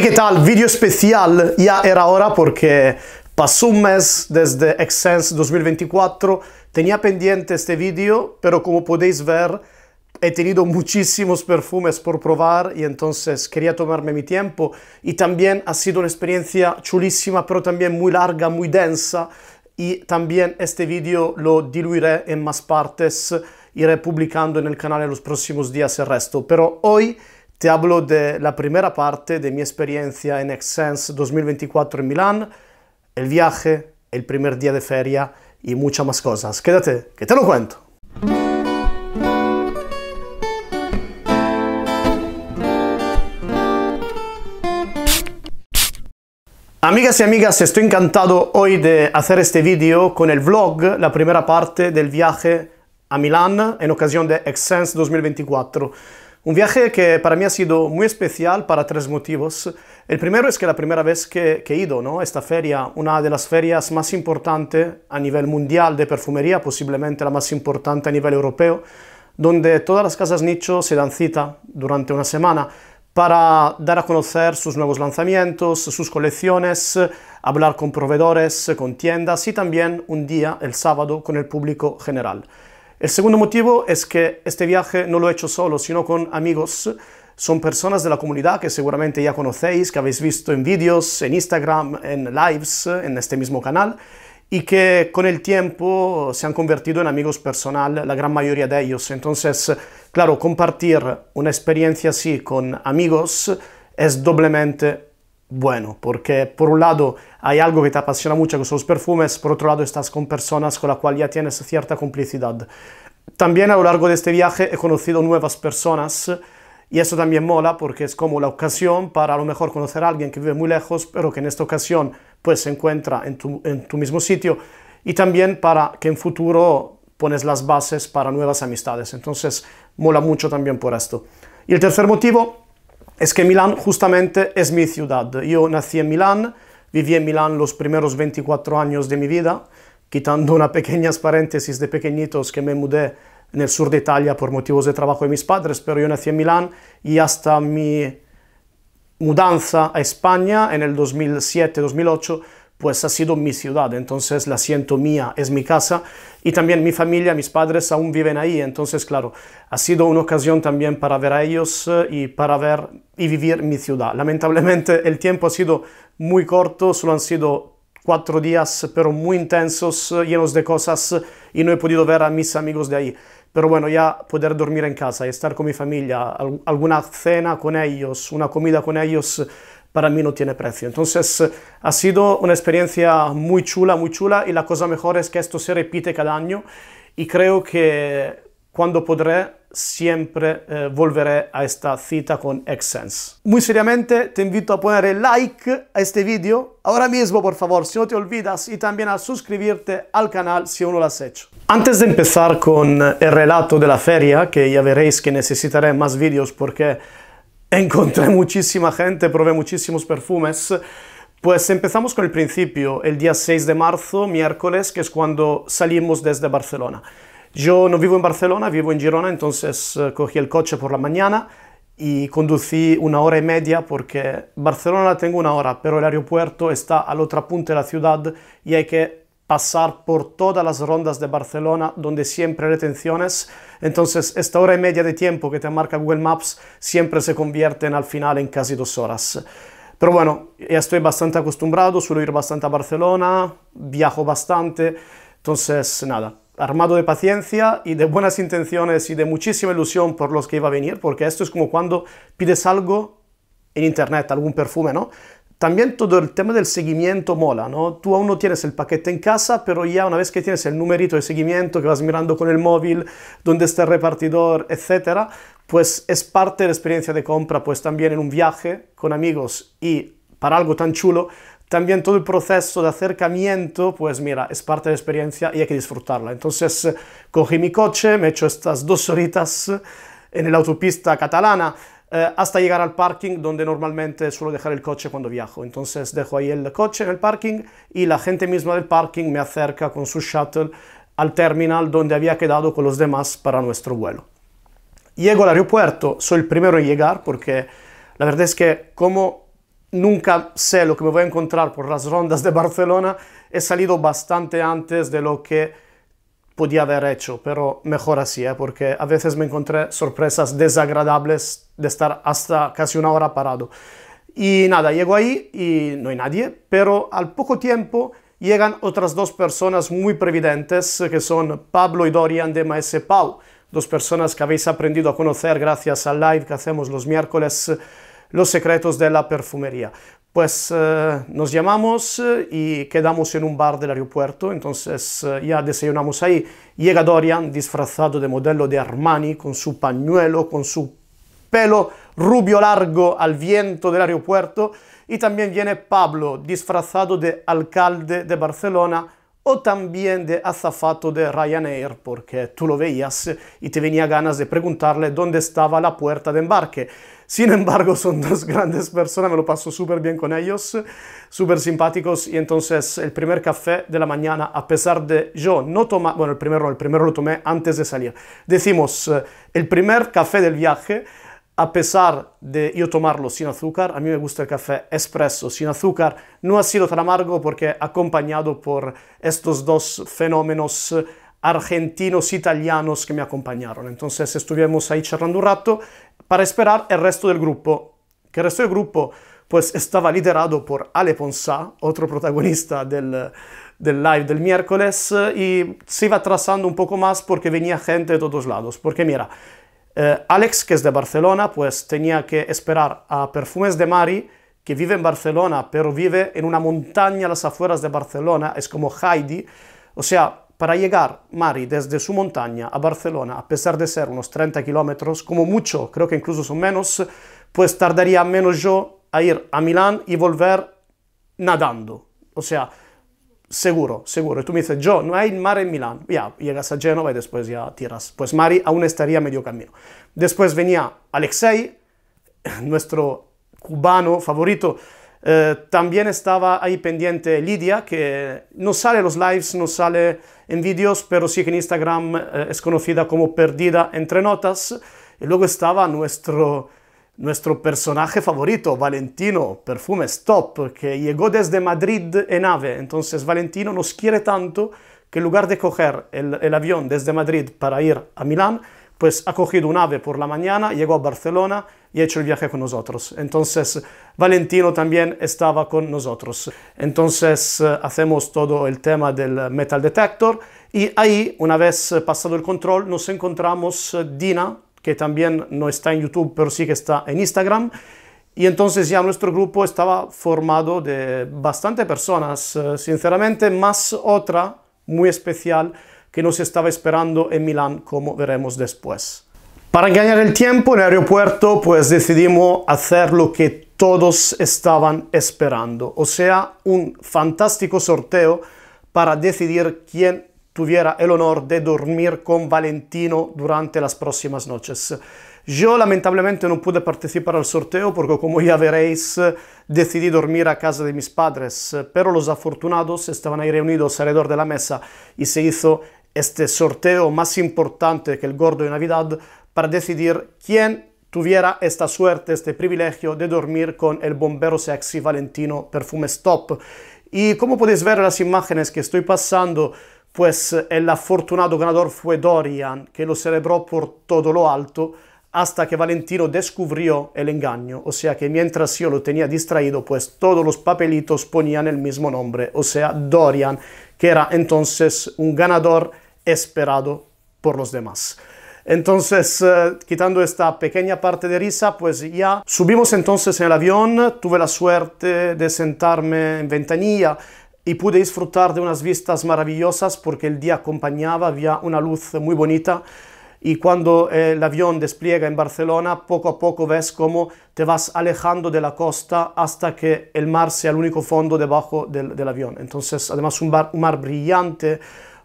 qué tal? Video especial, ya era hora porque pasó un mes desde Excense 2024, tenía pendiente este video, pero como podéis ver, he tenido muchísimos perfumes por probar y entonces quería tomarme mi tiempo y también ha sido una experiencia chulísima, pero también muy larga, muy densa y también este video lo diluiré en más partes, iré publicando en el canal en los próximos días el resto, pero hoy... Te hablo de la primera parte de mi experiencia en Excense 2024 en Milán, el viaje, el primer día de feria y muchas más cosas. Quédate, que te lo cuento. Amigas y amigas, estoy encantado hoy de hacer este vídeo con el vlog, la primera parte del viaje a Milán en ocasión de Excense 2024. Un viaje que para mí ha sido muy especial para tres motivos. El primero es que la primera vez que, he ido a esta feria, una de las ferias más importantes a nivel mundial de perfumería, posiblemente la más importante a nivel europeo, donde todas las casas nicho se dan cita durante una semana para dar a conocer sus nuevos lanzamientos, sus colecciones, hablar con proveedores, con tiendas y también un día, el sábado, con el público general. El segundo motivo es que este viaje no lo he hecho solo, sino con amigos. Son personas de la comunidad que seguramente ya conocéis, que habéis visto en vídeos, en Instagram, en lives, en este mismo canal, y que con el tiempo se han convertido en amigos personal, la gran mayoría de ellos. Entonces, claro, compartir una experiencia así con amigos es doblemente bueno, porque por un lado hay algo que te apasiona mucho, que son los perfumes, por otro lado estás con personas con las cuales ya tienes cierta complicidad. También a lo largo de este viaje he conocido nuevas personas y eso también mola porque es como la ocasión para a lo mejor conocer a alguien que vive muy lejos, pero que en esta ocasión pues se encuentra en tu, en tu mismo sitio y también para que en futuro pones las bases para nuevas amistades. Entonces mola mucho también por esto. Y el tercer motivo es que Milán justamente es mi ciudad. Yo nací en Milán, viví en Milán los primeros 24 años de mi vida, quitando una pequeña paréntesis de pequeñitos que me mudé en el sur de Italia por motivos de trabajo de mis padres, pero yo nací en Milán y hasta mi mudanza a España en el 2007-2008 pues ha sido mi ciudad, entonces la siento mía, es mi casa y también mi familia, mis padres aún viven ahí, entonces claro, ha sido una ocasión también para ver a ellos eh, y para ver y vivir mi ciudad. Lamentablemente el tiempo ha sido muy corto, solo han sido cuatro días, pero muy intensos, eh, llenos de cosas y no he podido ver a mis amigos de ahí. Pero bueno, ya poder dormir en casa y estar con mi familia, alguna cena con ellos, una comida con ellos, para mí no tiene precio. Entonces ha sido una experiencia muy chula, muy chula y la cosa mejor es que esto se repite cada año y creo que cuando podré siempre eh, volveré a esta cita con Excense. Muy seriamente te invito a poner like a este vídeo ahora mismo por favor si no te olvidas y también a suscribirte al canal si aún no lo has hecho. Antes de empezar con el relato de la feria que ya veréis que necesitaré más vídeos porque encontré muchísima gente, probé muchísimos perfumes. Pues empezamos con el principio, el día 6 de marzo, miércoles, que es cuando salimos desde Barcelona. Yo no vivo en Barcelona, vivo en Girona, entonces eh, cogí el coche por la mañana y conducí una hora y media porque Barcelona la tengo una hora, pero el aeropuerto está al otro otra de la ciudad y hay que pasar por todas las rondas de Barcelona, donde siempre hay retenciones. Entonces, esta hora y media de tiempo que te marca Google Maps siempre se convierte al final en casi dos horas. Pero bueno, ya estoy bastante acostumbrado, suelo ir bastante a Barcelona, viajo bastante. Entonces, nada, armado de paciencia y de buenas intenciones y de muchísima ilusión por los que iba a venir, porque esto es como cuando pides algo en internet, algún perfume, ¿no? También todo el tema del seguimiento mola, ¿no? Tú aún no tienes el paquete en casa, pero ya una vez que tienes el numerito de seguimiento que vas mirando con el móvil, dónde está el repartidor, etcétera, pues es parte de la experiencia de compra, pues también en un viaje con amigos y para algo tan chulo, también todo el proceso de acercamiento, pues mira, es parte de la experiencia y hay que disfrutarla. Entonces eh, cogí mi coche, me echo estas dos horitas en la autopista catalana, eh, hasta llegar al parking donde normalmente suelo dejar el coche cuando viajo. Entonces dejo ahí el coche en el parking y la gente misma del parking me acerca con su shuttle al terminal donde había quedado con los demás para nuestro vuelo. Llego al aeropuerto, soy el primero en llegar porque la verdad es que como nunca sé lo que me voy a encontrar por las rondas de Barcelona, he salido bastante antes de lo que podía haber hecho, pero mejor así, ¿eh? porque a veces me encontré sorpresas desagradables de estar hasta casi una hora parado. Y nada, llego ahí y no hay nadie, pero al poco tiempo llegan otras dos personas muy previdentes, eh, que son Pablo y Dorian de Maese Pau, dos personas que habéis aprendido a conocer gracias al live que hacemos los miércoles, eh, los secretos de la perfumería pues eh, nos llamamos eh, y quedamos en un bar del aeropuerto, entonces eh, ya desayunamos ahí. Llega Dorian disfrazado de modelo de Armani, con su pañuelo, con su pelo rubio largo al viento del aeropuerto, y también viene Pablo disfrazado de alcalde de Barcelona o también de azafato de Ryanair, porque tú lo veías y te venía ganas de preguntarle dónde estaba la puerta de embarque. Sin embargo, son dos grandes personas, me lo paso súper bien con ellos, súper simpáticos. Y entonces el primer café de la mañana, a pesar de yo no tomar, bueno, el primero, el primero lo tomé antes de salir. Decimos, eh, el primer café del viaje, a pesar de yo tomarlo sin azúcar, a mí me gusta el café espresso sin azúcar, no ha sido tan amargo porque acompañado por estos dos fenómenos eh, argentinos italianos que me acompañaron. Entonces estuvimos ahí charlando un rato para esperar el resto del grupo, que el resto del grupo pues estaba liderado por Ale Ponsá, otro protagonista del, del live del miércoles, eh, y se iba trazando un poco más porque venía gente de todos lados. Porque mira, eh, Alex, que es de Barcelona, pues tenía que esperar a Perfumes de Mari, que vive en Barcelona, pero vive en una montaña a las afueras de Barcelona, es como Heidi. O sea, para llegar Mari desde su montaña a Barcelona, a pesar de ser unos 30 kilómetros, como mucho, creo que incluso son menos, pues tardaría menos yo a ir a Milán y volver nadando. O sea, seguro, seguro. Y tú me dices, yo, no hay mar en Milán. Ya, llegas a Génova y después ya tiras. Pues Mari aún estaría medio camino. Después venía Alexei, nuestro cubano favorito, eh, también estaba ahí pendiente Lidia, que no sale los lives, no sale en vídeos, pero sí que en Instagram eh, es conocida como Perdida entre Notas. Y luego estaba nuestro, nuestro personaje favorito, Valentino, perfume stop que llegó desde Madrid en ave. Entonces Valentino nos quiere tanto que en lugar de coger el avión desde Madrid para ir a Milán, pues ha cogido un ave por la mañana, llegó a Barcelona y ha hecho el viaje con nosotros. Entonces, Valentino también estaba con nosotros. Entonces, eh, hacemos todo el tema del metal detector y ahí, una vez eh, pasado el control, nos encontramos eh, Dina, que también no está en YouTube, pero sí que está en Instagram. Y entonces ya nuestro grupo estaba formado de bastante personas, sinceramente, más otra muy especial que nos estaba esperando en Milán, como veremos después. Para engañar el tiempo en el aeropuerto, pues decidimos hacer lo que todos estaban esperando, o sea, un fantástico sorteo para decidir quién tuviera el honor de dormir con Valentino durante las próximas noches. Yo lamentablemente no pude participar al sorteo porque como ya veréis decidí dormir a casa de mis padres, pero los afortunados estaban ahí reunidos alrededor de la mesa y se hizo este sorteo más importante que el gordo de Navidad para decidir quién tuviera esta suerte, este privilegio de dormir con el bombero sexy Valentino Perfume Stop. Y como podéis ver en las imágenes que estoy pasando, pues el afortunado ganador fue Dorian, que lo celebró por todo lo alto hasta que Valentino descubrió el engaño, o sea que mientras yo lo tenía distraído, pues todos los papelitos ponían el mismo nombre, o sea Dorian, que era entonces un ganador esperado por los demás. Entonces, eh, quitando esta pequeña parte de risa, pues ya subimos entonces en el avión, tuve la suerte de sentarme en ventanilla y pude disfrutar de unas vistas maravillosas porque el día acompañaba, había una luz muy bonita y cuando eh, el avión despliega en Barcelona, poco a poco ves cómo te vas alejando de la costa hasta que el mar sea el único fondo debajo del, avión. Entonces, además, un mar brillante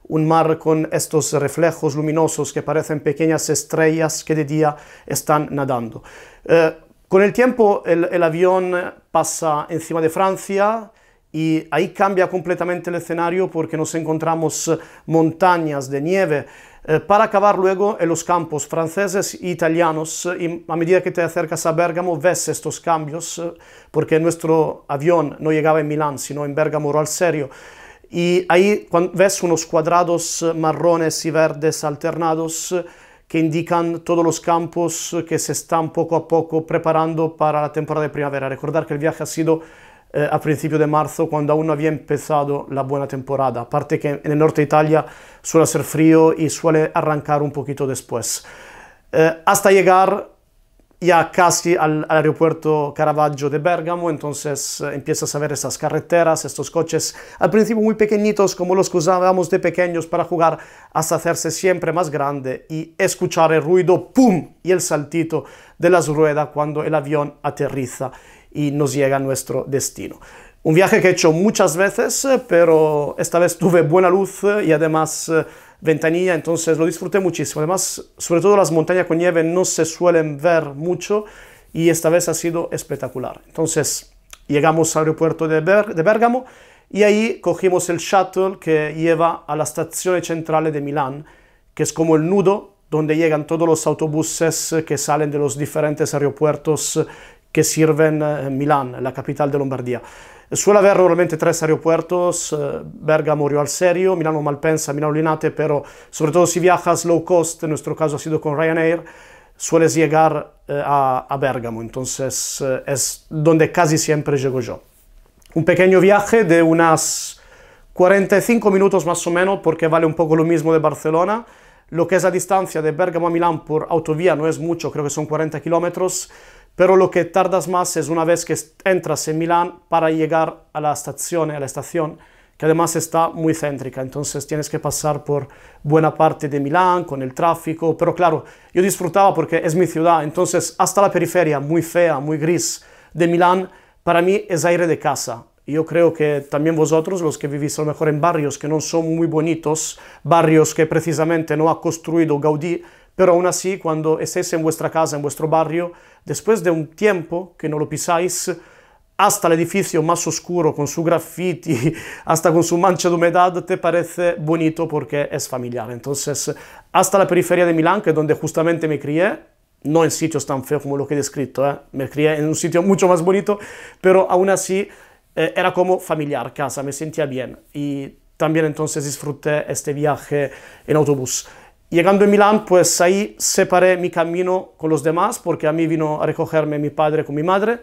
un mar con estos reflejos luminosos que parecen pequeñas estrellas que de día están nadando. Eh, con el tiempo el, avión pasa encima de Francia y ahí cambia completamente el escenario porque nos encontramos eh, montañas de nieve eh, para acabar luego en los campos franceses e italianos y a medida que te acercas a Bergamo ves estos cambios porque nuestro avión no llegaba en Milán sino en Bergamo o al Serio. Y ahí ves unos cuadrados eh, marrones y verdes alternados eh, que indican todos los campos eh, que se están poco a poco preparando para la temporada de primavera. Recordar que el viaje ha sido a principio de marzo, cuando aún no había empezado la buena temporada. Aparte que en el norte de Italia suele ser frío y suele arrancar un poquito después. hasta llegar ya casi al, aeropuerto Caravaggio de Bergamo entonces empieza eh, empiezas a ver estas carreteras, estos coches, al principio muy pequeñitos, como los que usábamos de pequeños para jugar, hasta hacerse siempre más grande y escuchar el ruido ¡pum! y el saltito de las ruedas cuando el avión aterriza y nos llega a nuestro destino. Un viaje que he hecho muchas veces, eh, pero esta vez tuve buena luz eh, y además... Ventanilla, entonces lo disfruté muchísimo. Además, sobre todo las montañas con nieve no se suelen ver mucho y esta vez ha sido espectacular. Entonces, llegamos al aeropuerto de, Bérgamo y ahí cogimos el shuttle que lleva a la estación central de Milán, que es como el nudo donde llegan todos los autobuses eh, que salen de los diferentes aeropuertos eh, que sirven eh, Milán, la capital de Lombardía. Suele haber normalmente tres aeropuertos, eh, Bergamo, Rio al Serio, Milano Malpensa, Milano Linate, pero sobre todo si viajas low cost, en nuestro caso ha sido con Ryanair, sueles llegar eh, a, a Bergamo, entonces eh, es donde casi siempre llego yo. Un pequeño viaje de unas 45 minutos más o menos, porque vale un poco lo mismo de Barcelona. Lo que es la distancia de Bergamo a Milán por autovía no es mucho, creo que son 40 kilómetros pero lo que tardas más es una vez que entras en Milán para llegar a la estación, a la estación que además está muy céntrica, entonces tienes que pasar por buena parte de Milán con el tráfico, pero claro, yo disfrutaba porque es mi ciudad, entonces hasta la periferia muy fea, muy gris de Milán, para mí es aire de casa. Yo creo que también vosotros, los que vivís a lo mejor en barrios que no son muy bonitos, barrios que precisamente no ha construido Gaudí, pero aún así, cuando estéis en vuestra casa, en vuestro barrio, después de un tiempo que no lo pisáis, hasta el edificio más oscuro, con su graffiti, hasta con su mancha de humedad, te parece bonito porque es familiar. Entonces, hasta la periferia de Milán, que es donde justamente me crié, no en sitios tan feos como lo que he descrito, ¿eh? me crié en un sitio mucho más bonito, pero aún así eh, era como familiar casa, me sentía bien y también entonces disfruté este viaje en autobús. Llegando a Milán, pues ahí separé mi camino con los demás, porque a mí vino a recogerme mi padre con mi madre,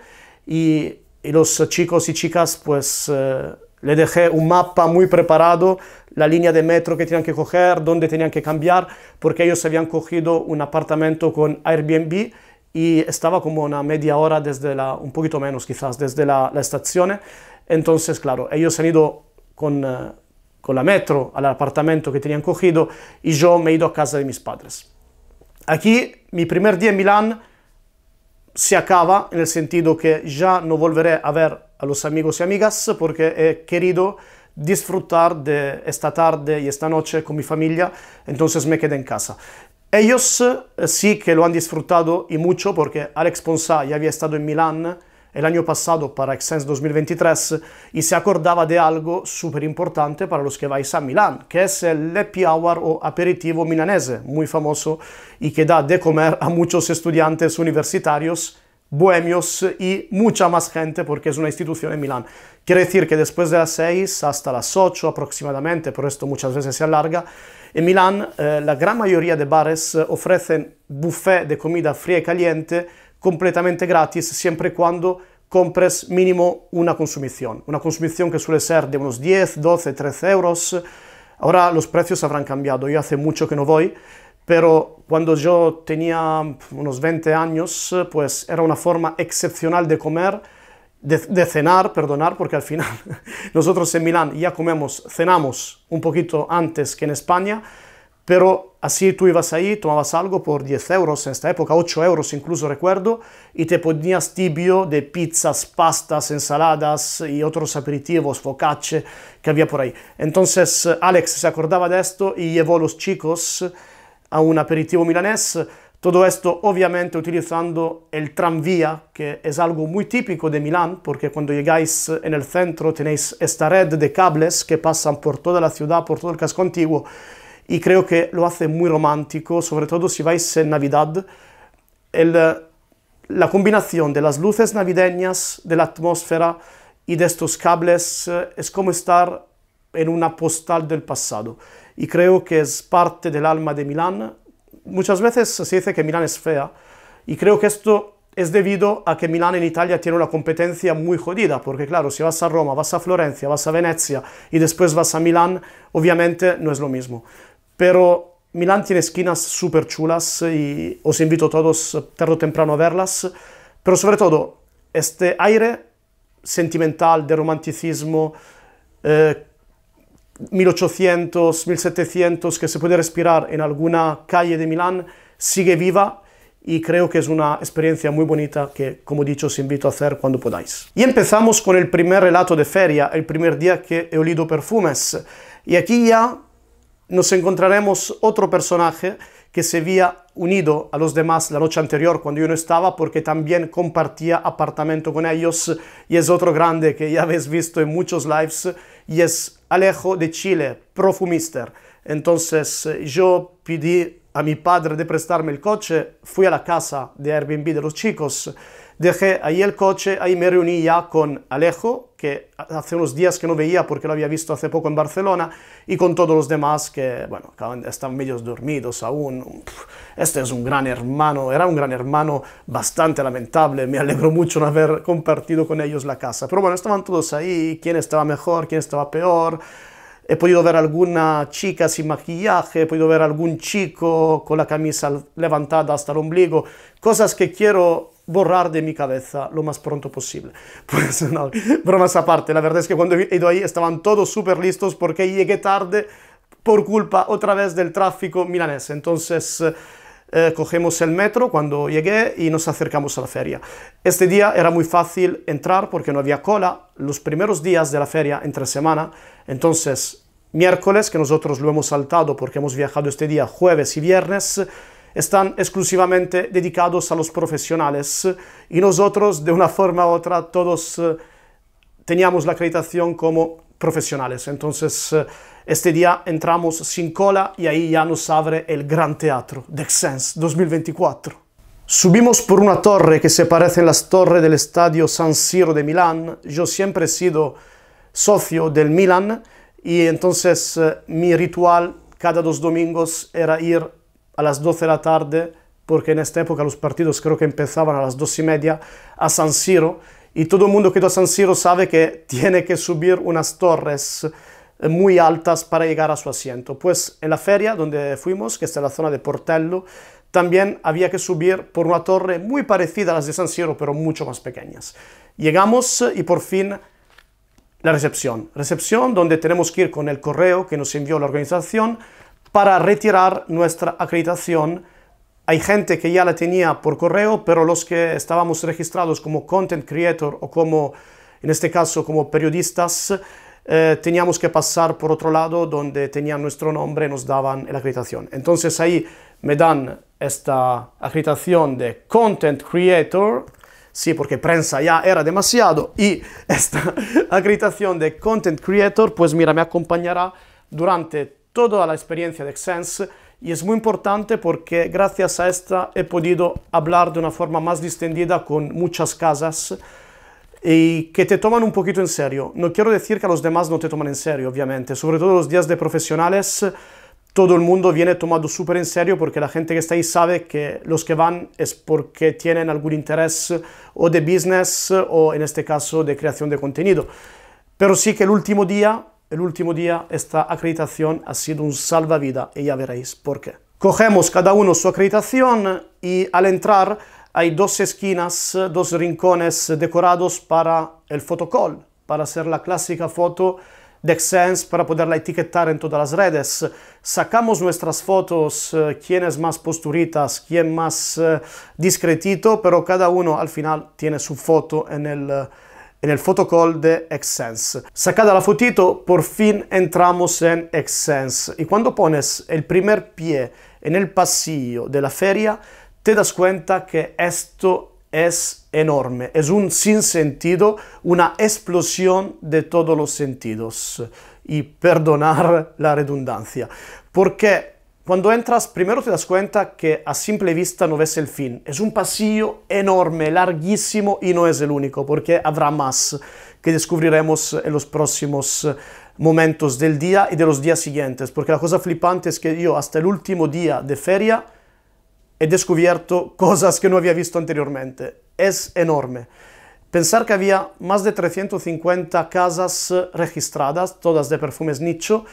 y, los chicos y chicas, pues eh, le dejé un mapa muy preparado, la línea de metro que tenían que coger, dónde tenían que cambiar, porque ellos habían cogido un apartamento con Airbnb y estaba como una media hora desde la, un poquito menos quizás, desde la, estación. Entonces, claro, ellos han ido con... Eh, con la metro all'appartamento che tenían cogido y yo me he ido a casa de mis padres. Aquí mi primer día en Milán se acaba en el sentido que ya no volveré a ver a los amigos y amigas porque he querido disfrutar de esta tarde y esta noche con mi familia, entonces me quedé en casa. Ellos eh, sí que lo han disfrutado y mucho porque Alex Ponsa ya había estado en Milán el año pasado para Excense 2023 y se acordaba de algo súper importante para los que vais a Milán, que es el happy hour o aperitivo milanese, muy famoso y que da de comer a muchos estudiantes universitarios bohemios y mucha más gente porque es una institución en Milán. Quiere decir que después de las 6 hasta las 8 aproximadamente, por esto muchas veces se alarga, en Milán eh, la gran mayoría de bares eh, ofrecen buffet de comida fría y caliente completamente gratis siempre y cuando compres mínimo una consumición. Una consumición que suele ser de unos 10, 12, 13 euros. Ahora los precios habrán cambiado, yo hace mucho que no voy, pero cuando yo tenía unos 20 años, pues era una forma excepcional de comer, de, de cenar, perdonar, porque al final nosotros en Milán ya comemos, cenamos un poquito antes que en España, pero así tú ibas ahí, tomabas algo por 10 euros en esta época, 8 euros incluso recuerdo, y te ponías tibio de pizzas, pastas, ensaladas y otros aperitivos, focacce que había por ahí. Entonces eh, Alex se acordaba de esto y llevó a los chicos a un aperitivo milanés. Todo esto obviamente utilizando el tranvía, que es algo muy típico de Milán, porque cuando llegáis en el centro tenéis esta red de cables que pasan por toda la ciudad, por todo el casco antiguo, y creo que lo hace muy romántico, sobre todo si vais en Navidad. El, la combinación de las luces navideñas, de la atmósfera y de estos cables eh, es como estar en una postal del pasado y creo que es parte del alma de Milán. Muchas veces se dice que Milán es fea y creo que esto es debido a que Milán en Italia tiene una competencia muy jodida, porque claro, si vas a Roma, vas a Florencia, vas a Venecia y después vas a Milán, obviamente no es lo mismo. Pero Milán tiene esquinas súper chulas y os invito a todos tarde o temprano a verlas. Pero sobre todo, este aire sentimental de romanticismo 1800, eh, 1700 que se puede respirar en alguna calle de Milán sigue viva y creo que es una experiencia muy bonita que, como dicho, os invito a hacer cuando podáis. Y empezamos con el primer relato de feria, el primer día que he olido perfumes. Y aquí ya nos encontraremos otro personaje que se había unido a los demás la noche anterior cuando yo no estaba porque también compartía apartamento con ellos y es otro grande que ya habéis visto en muchos lives y es Alejo de Chile, Profumister. Entonces eh, yo pedí a mi padre de prestarme el coche, fui a la casa de Airbnb de los chicos Dejé ahí el coche, ahí me reuní ya con Alejo, que hace unos días que no veía porque lo había visto hace poco en Barcelona, y con todos los demás que, bueno, están medios dormidos aún. Este es un gran hermano, era un gran hermano bastante lamentable, me alegro mucho de haber compartido con ellos la casa. Pero bueno, estaban todos ahí, quién estaba mejor, quién estaba peor. He podido ver alguna chica sin maquillaje, he podido ver algún chico con la camisa levantada hasta el ombligo, cosas que quiero borrar de mi cabeza lo más pronto posible. Pues no, bromas aparte, la verdad es que cuando he ido ahí estaban todos súper listos porque llegué tarde por culpa otra vez del tráfico milanés. Entonces... Eh, eh, cogemos el metro cuando llegué y nos acercamos a la feria. Este día era muy fácil entrar porque no había cola los primeros días de la feria entre semana, entonces miércoles, que nosotros lo hemos saltado porque hemos viajado este día, jueves y viernes, están exclusivamente dedicados a los profesionales y nosotros, de una forma u otra, todos eh, teníamos la acreditación como profesionales. Entonces, eh, este día entramos sin cola y ahí ya nos abre el Gran Teatro, de sense 2024. Subimos por una torre que se parece a las torres del estadio San Siro de Milán. Yo siempre he sido socio del Milán y entonces eh, mi ritual cada dos domingos era ir a las 12 de la tarde, porque en esta época los partidos creo que empezaban a las 2 y media a San Siro, y todo el mundo que va a San Siro sabe que tiene que subir unas torres eh, muy altas para llegar a su asiento. Pues en la feria donde fuimos, que está en la zona de Portello, también había que subir por una torre muy parecida a las de San Siro, pero mucho más pequeñas. Llegamos eh, y por fin la recepción. Recepción donde tenemos que ir con el correo que nos envió la organización, para retirar nuestra acreditación. Hay gente que ya la tenía por correo, pero los que estábamos registrados como content creator o como, en este caso, como periodistas, eh, teníamos que pasar por otro lado donde tenían nuestro nombre, nos daban la acreditación. Entonces ahí me dan esta acreditación de content creator, sí, porque prensa ya era demasiado, y esta acreditación de content creator, pues mira, me acompañará durante toda la experiencia de Xense, y es muy importante porque gracias a esta he podido hablar de una forma más distendida con muchas casas y que te toman un poquito en serio. No quiero decir que a los demás no te toman en serio, obviamente, sobre todo los días de profesionales. Todo el mundo viene tomado súper en serio porque la gente que está ahí sabe que los que van es porque tienen algún interés o de business o en este caso de creación de contenido. Pero sí que el último día el último día esta acreditación ha sido un salvavida y ya veréis por qué. Cogemos cada uno su acreditación y al entrar hay dos esquinas, dos rincones decorados para el fotocall, para hacer la clásica foto de sense para poderla etiquetar en todas las redes. Sacamos nuestras fotos, eh, quién es más posturitas, quién más eh, discretito, pero cada uno al final tiene su foto en el eh, en el photocall de Exsense. Sacada la fotito, por fin entramos en Exsense. Y cuando pones el primer pie en el pasillo de la feria, te das cuenta que esto es enorme, es un sinsentido, una explosión de todos los sentidos. Y perdonar la redundancia, porque cuando entras, primero te das cuenta que a simple vista no ves el fin. Es un pasillo enorme, larguísimo y no es el único, porque habrá más que descubriremos en los próximos eh, momentos del día y de los días siguientes. Porque la cosa flipante es que yo hasta el último día de feria he descubierto cosas que no había visto anteriormente. Es enorme. Pensar que había más de 350 casas eh, registradas, todas de perfumes nicho,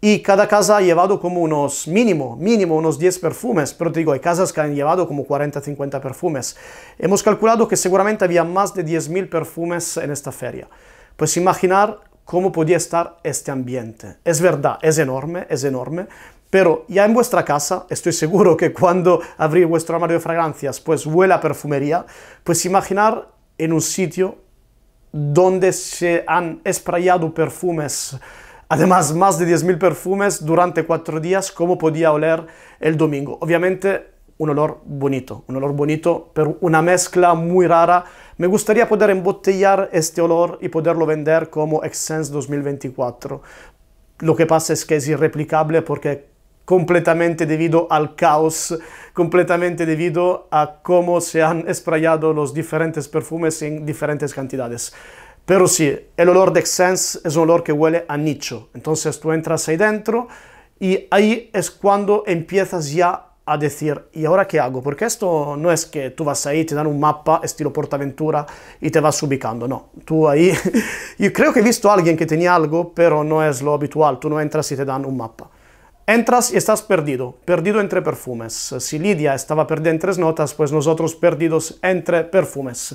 y cada casa ha llevado como unos mínimo, mínimo unos 10 perfumes, pero te digo, hay casas que han llevado como 40, 50 perfumes. Hemos calculado que seguramente había más de 10.000 perfumes en esta feria. Pues imaginar cómo podía estar este ambiente. Es verdad, es enorme, es enorme, pero ya en vuestra casa, estoy seguro que cuando abrí vuestro armario de fragancias, pues huele a perfumería, pues imaginar en un sitio donde se han esprayado perfumes Además, más de 10.000 perfumes durante cuatro días, como podía oler el domingo. Obviamente, un olor bonito, un olor bonito, pero una mezcla muy rara. Me gustaría poder embotellar este olor y poderlo vender como Excense 2024. Lo que pasa es que es irreplicable porque completamente debido al caos, completamente debido a cómo se han esprayado los diferentes perfumes en diferentes cantidades. Pero sí, el olor de Xsens es un olor que huele a nicho. Entonces tú entras ahí dentro y ahí es cuando empiezas ya a decir, ¿y ahora qué hago? Porque esto no es que tú vas ahí, te dan un mapa estilo Portaventura y te vas ubicando, no. Tú ahí, yo creo que he visto a alguien que tenía algo, pero no es lo habitual, tú no entras y te dan un mapa. Entras y estás perdido, perdido entre perfumes. Si Lidia estaba perdida en tres notas, pues nosotros perdidos entre perfumes.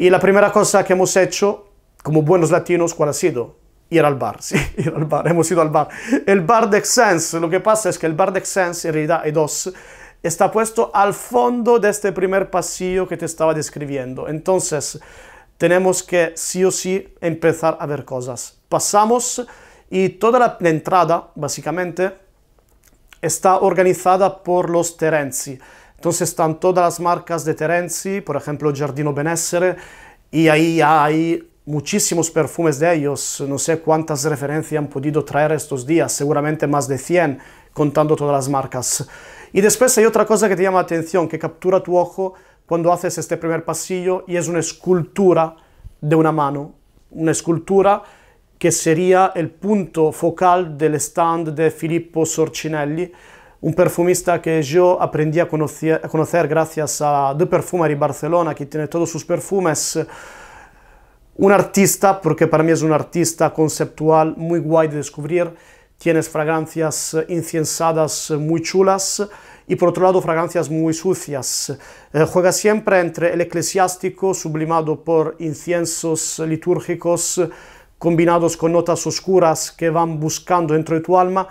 Y la primera cosa que hemos hecho como buenos latinos, ¿cuál ha sido? Ir al bar, sí, ir al bar, hemos ido al bar. El bar de Xens, lo que pasa es que el bar de Xens, en realidad dos, está puesto al fondo de este primer pasillo que te estaba describiendo. Entonces, tenemos que sí o sí empezar a ver cosas. Pasamos y toda la, la entrada, básicamente, está organizada por los Terenzi. Entonces están todas las marcas de Terenzi, por ejemplo Giardino Benessere, y ahí hay muchísimos perfumes de ellos. No sé cuántas referencias han podido traer estos días, seguramente más de 100, contando todas las marcas. Y después hay otra cosa que te llama la atención, que captura tu ojo cuando haces este primer pasillo y es una escultura de una mano, una escultura que sería el punto focal del stand de Filippo Sorcinelli, un perfumista que yo aprendí a conocer, gracias a The Perfumery Barcelona, que tiene todos sus perfumes. Un artista, porque para mí es un artista conceptual muy guay de descubrir. Tienes fragancias eh, inciensadas eh, muy chulas y por otro lado fragancias muy sucias. Eh, juega siempre entre el eclesiástico, sublimado por inciensos litúrgicos combinados con notas oscuras que van buscando dentro de tu alma,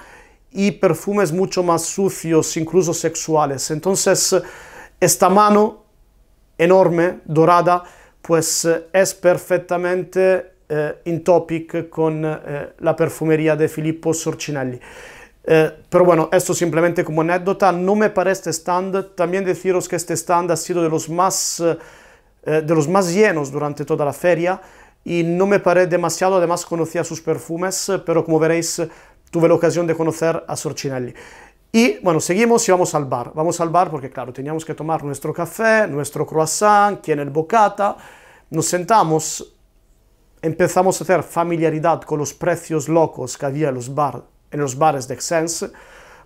y perfumes mucho más sucios, incluso sexuales. Entonces, esta mano enorme, dorada, pues eh, es perfectamente en eh, topic con eh, la perfumería de Filippo Sorcinelli. pero bueno, esto simplemente como anécdota, no me parece este stand. También deciros que este stand ha sido de los más, de los más llenos durante toda la feria y no me paré demasiado, además conocía sus perfumes, pero como veréis tuve la ocasión de conocer a Sorcinelli. Y bueno, seguimos y vamos al bar. Vamos al bar porque, claro, teníamos que tomar nuestro café, nuestro croissant, tiene el bocata. Nos sentamos, empezamos a hacer familiaridad con los precios locos que había en los, bar, en los bares de exence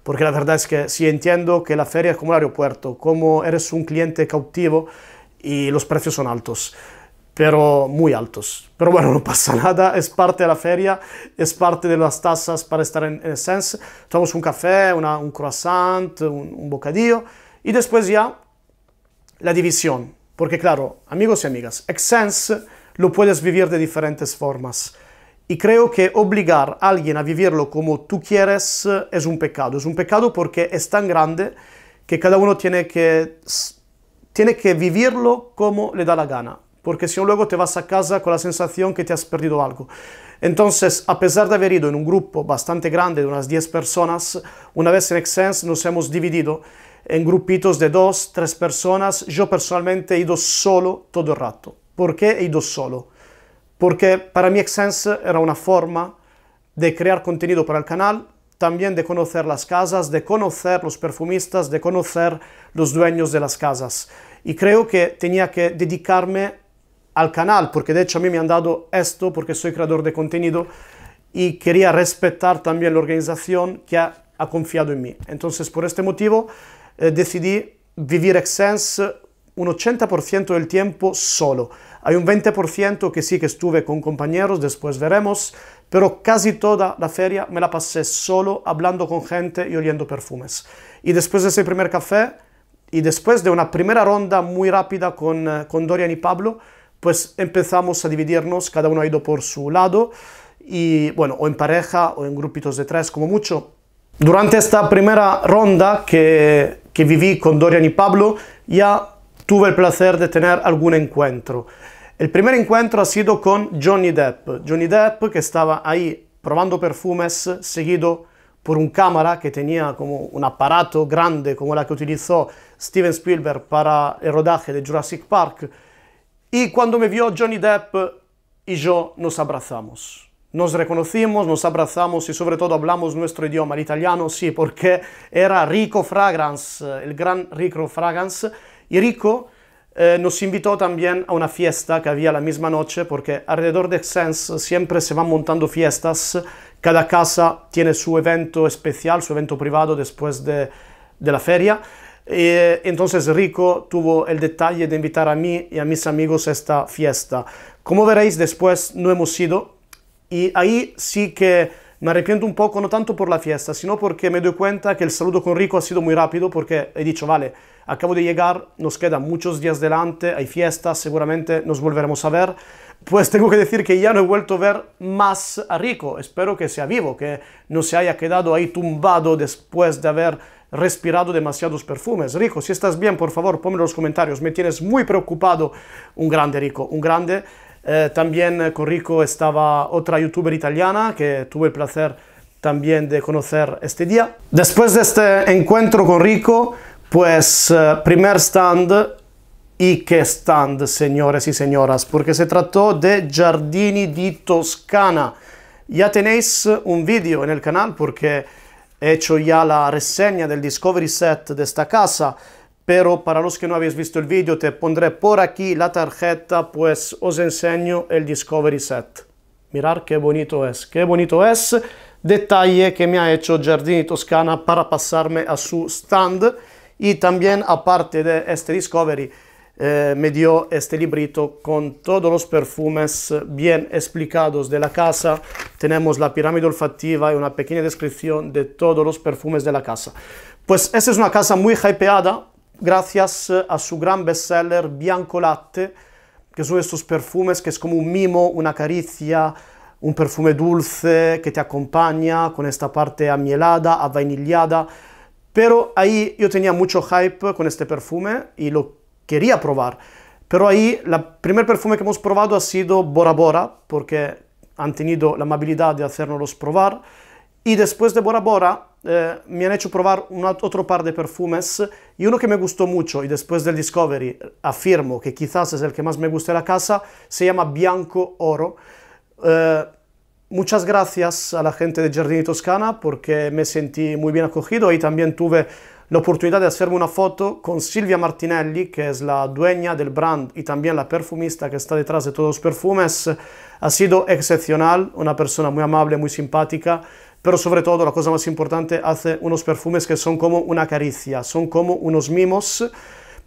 Porque la verdad es que sí entiendo que la feria es como el aeropuerto, como eres un cliente cautivo y los precios son altos pero muy altos. Pero bueno, no pasa nada, es parte de la feria, es parte de las tasas para estar en, Sense. Tomamos un café, una, un croissant, un, bocadillo y después ya la división. Porque claro, amigos y amigas, Sense lo puedes vivir de diferentes formas. Y creo que obligar a alguien a vivirlo como tú quieres eh, es un pecado. Es un pecado porque es tan grande que cada uno tiene que, tiene que vivirlo como le da la gana porque si no luego te vas a casa con la sensación que te has perdido algo. Entonces, a pesar de haber ido en un grupo bastante grande de unas 10 personas, una vez en Excense nos hemos dividido en grupitos de dos tres personas. Yo personalmente he ido solo todo el rato. ¿Por qué he ido solo? Porque para mí Excense era una forma de crear contenido para el canal, también de conocer las casas, de conocer los perfumistas, de conocer los dueños de las casas. Y creo que tenía que dedicarme al canal, porque de hecho a mí me han dado esto porque soy creador de contenido y quería respetar también la organización que ha, confiado en mí. Entonces, por este motivo, eh, decidí vivir Excense un 80% del tiempo solo. Hay un 20% que sí que estuve con compañeros, después veremos, pero casi toda la feria me la pasé solo hablando con gente y oliendo perfumes. Y después de ese primer café y después de una primera ronda muy rápida con, eh, con Dorian y Pablo, pues empezamos a dividirnos, cada uno ha ido por su lado, y bueno, o en pareja o en grupitos de tres como mucho. Durante esta primera ronda que, que viví con Dorian y Pablo, ya tuve el placer de tener algún encuentro. El primer encuentro ha sido con Johnny Depp. Johnny Depp que estaba ahí probando perfumes, seguido por un cámara que tenía como un aparato grande como la que utilizó Steven Spielberg para el rodaje de Jurassic Park y cuando me vio Johnny Depp y yo nos abrazamos. Nos reconocimos, nos abrazamos y sobre todo hablamos nuestro idioma, el italiano, sí, porque era Rico Fragrance, eh, el gran Rico Fragrance. Y Rico eh, nos invitó también a una fiesta que había la misma noche, porque alrededor de Sense siempre se van montando fiestas. Cada casa tiene su evento especial, su evento privado después de, de la feria. Eh, entonces Rico tuvo el detalle de invitar a mí y a mis amigos a esta fiesta. Como veréis después no hemos ido y ahí sí que me arrepiento un poco, no tanto por la fiesta, sino porque me doy cuenta que el saludo con Rico ha sido muy rápido porque he dicho, vale, acabo de llegar, nos quedan muchos días delante, hay fiestas, seguramente nos volveremos a ver. Pues tengo que decir que ya no he vuelto a ver más a Rico, espero que sea vivo, que no se haya quedado ahí tumbado después de haber respirado demasiados perfumes. Rico, si estás bien, por favor, ponme los comentarios. Me tienes muy preocupado. Un grande, Rico, un grande. Eh, también eh, con Rico estaba otra youtuber italiana que tuve el placer también de conocer este día. Después de este encuentro con Rico, pues eh, primer stand y qué stand, señores y señoras, porque se trató de Giardini di Toscana. Ya tenéis un vídeo en el canal porque e cioè la rassegna del Discovery Set di sta casa. Però per los che non avete visto il video te pondré por aquí la tarjeta pues os enseño el Discovery Set. Mirar che bonito es, che bonito es. Dettagli che mi ha hecho Giardini Toscana per passarmi a su stand e también a parte de este Discovery Eh, me dio este librito con todos los perfumes bien explicados de la casa. Tenemos la pirámide olfativa y una pequeña descripción de todos los perfumes de la casa. Pues esta es una casa muy hypeada gracias eh, a su gran bestseller Bianco Latte, que son estos perfumes que es como un mimo, una caricia, un perfume dulce que te acompaña con esta parte amielada, avainillada. Pero ahí yo tenía mucho hype con este perfume y lo quería probar. Pero ahí el primer perfume que hemos probado ha sido Bora Bora, porque han tenido la amabilidad de hacernos probar. Y después de Bora Bora eh, me han hecho probar un otro par de perfumes y uno que me gustó mucho y después del Discovery afirmo que quizás es el que más me gusta de la casa, se llama Bianco Oro. Eh, muchas gracias a la gente de Giardini Toscana porque me sentí muy bien acogido y también tuve oportunidad de hacerme una foto con Silvia Martinelli, que es la dueña del brand y e también la perfumista que está detrás de todos los perfumes. Ha sido excepcional, una persona muy amable, muy simpática, pero sobre todo, la cosa más importante, hace unos perfumes que son como una caricia, son como unos mimos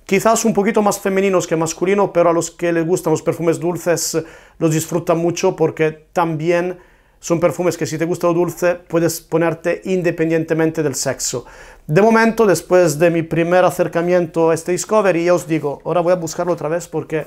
quizás un poquito más femeninos que masculinos, pero a los que les gustan los perfumes dulces los disfrutan mucho porque también son perfumes que si te gusta lo dulce puedes ponerte independientemente del sexo. De momento, después de mi primer acercamiento a este Discovery, ya os digo, ahora voy a buscarlo otra vez porque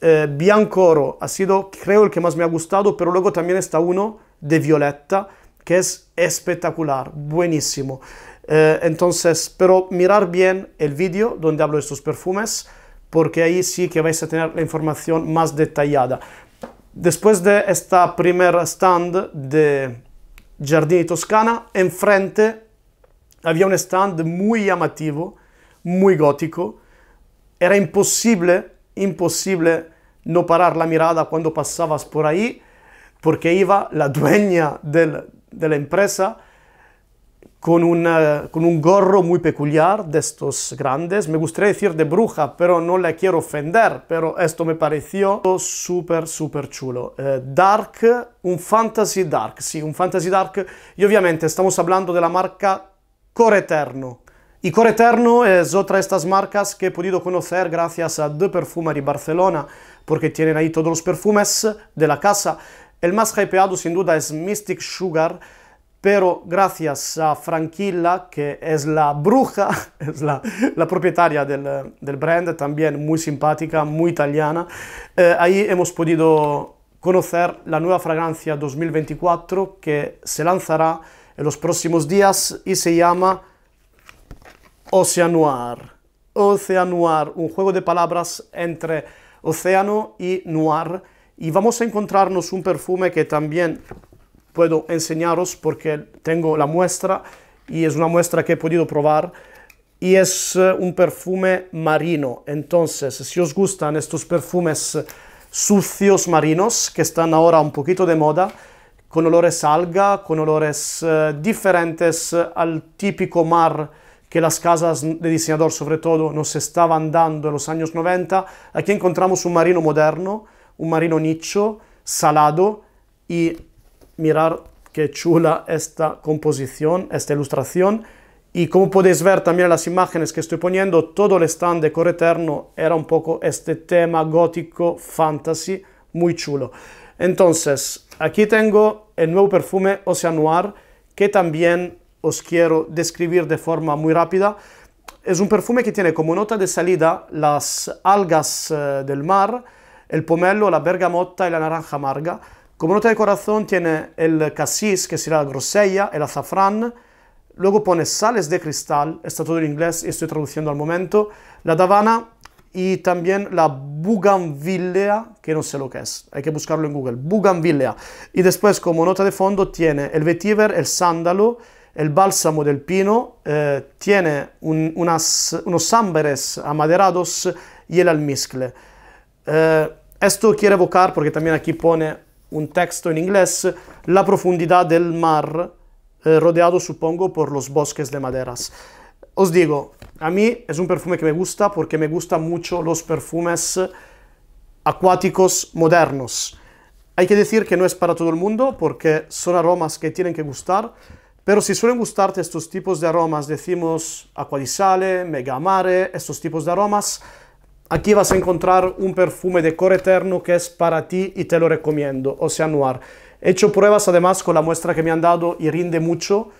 eh, Bianco ha sido creo el que más me ha gustado, pero luego también está uno de Violetta que es espectacular, buenísimo. Eh, entonces, pero mirar bien el vídeo donde hablo de estos perfumes porque ahí sí que vais a tener la información más detallada. Después de esta primera stand de Jardini Toscana, enfrente había un stand muy llamativo, muy gótico. Era imposible, imposible no parar la mirada cuando pasabas por ahí, porque iba la dueña de la empresa con, un gorro muy peculiar de estos grandes. Me gustaría decir de bruja, pero no la quiero ofender, pero esto me pareció súper, súper chulo. Eh, dark, un fantasy dark, sí, un fantasy dark. Y obviamente estamos hablando de la marca Core Eterno. Y Core Eterno es otra de estas marcas que he podido conocer gracias a The Perfumery Barcelona, porque tienen ahí todos los perfumes de la casa. El más hypeado sin duda es Mystic Sugar, pero gracias a Franquilla, que es la bruja, es la, la propietaria del, del, brand, también muy simpática, muy italiana, eh, ahí hemos podido conocer la nueva fragancia 2024 que se lanzará en los próximos días y se llama Oceanoir. Oceanoir, un juego de palabras entre océano y noir. Y vamos a encontrarnos un perfume que también puedo enseñaros porque tengo la muestra y es una muestra que he podido probar y es eh, un perfume marino. Entonces, si os gustan estos perfumes eh, sucios marinos que están ahora un poquito de moda, con olores alga, con olores eh, diferentes al típico mar que las casas de diseñador sobre todo nos estaban dando en los años 90. Aquí encontramos un marino moderno, un marino nicho, salado y mirar qué chula esta composición, esta ilustración. Y como podéis ver también en las imágenes que estoy poniendo, todo el stand de Eterno era un poco este tema gótico fantasy muy chulo. Entonces, aquí tengo el nuevo perfume Ocean Noir, que también os quiero describir de forma muy rápida. Es un perfume que tiene como nota de salida las algas eh, del mar, el pomelo, la bergamota y la naranja amarga como nota de corazón tiene el cassis que será la grosella, el azafrán, luego pone sales de cristal, está todo en inglés, y estoy traduciendo al momento, la davana y también la bougainvillea, que no sé lo que es, hay que buscarlo en Google, bougainvillea. Y después como nota de fondo tiene el vetiver, el sándalo, el bálsamo del pino, eh, tiene un, unas, unos ámbares amaderados y el almizcle. Eh, esto quiere evocar, porque también aquí pone un texto en inglés, la profundidad del mar, eh, rodeado supongo por los bosques de maderas. Os digo, a mí es un perfume que me gusta porque me gustan mucho los perfumes acuáticos modernos. Hay que decir que no es para todo el mundo porque son aromas que tienen que gustar, pero si suelen gustarte estos tipos de aromas, decimos Mega megamare, estos tipos de aromas, Aquí vas a encontrar un perfume de Core Eterno que es para ti y te lo recomiendo, o sea, Noir. He hecho pruebas además con la muestra que me han dado y rinde mucho.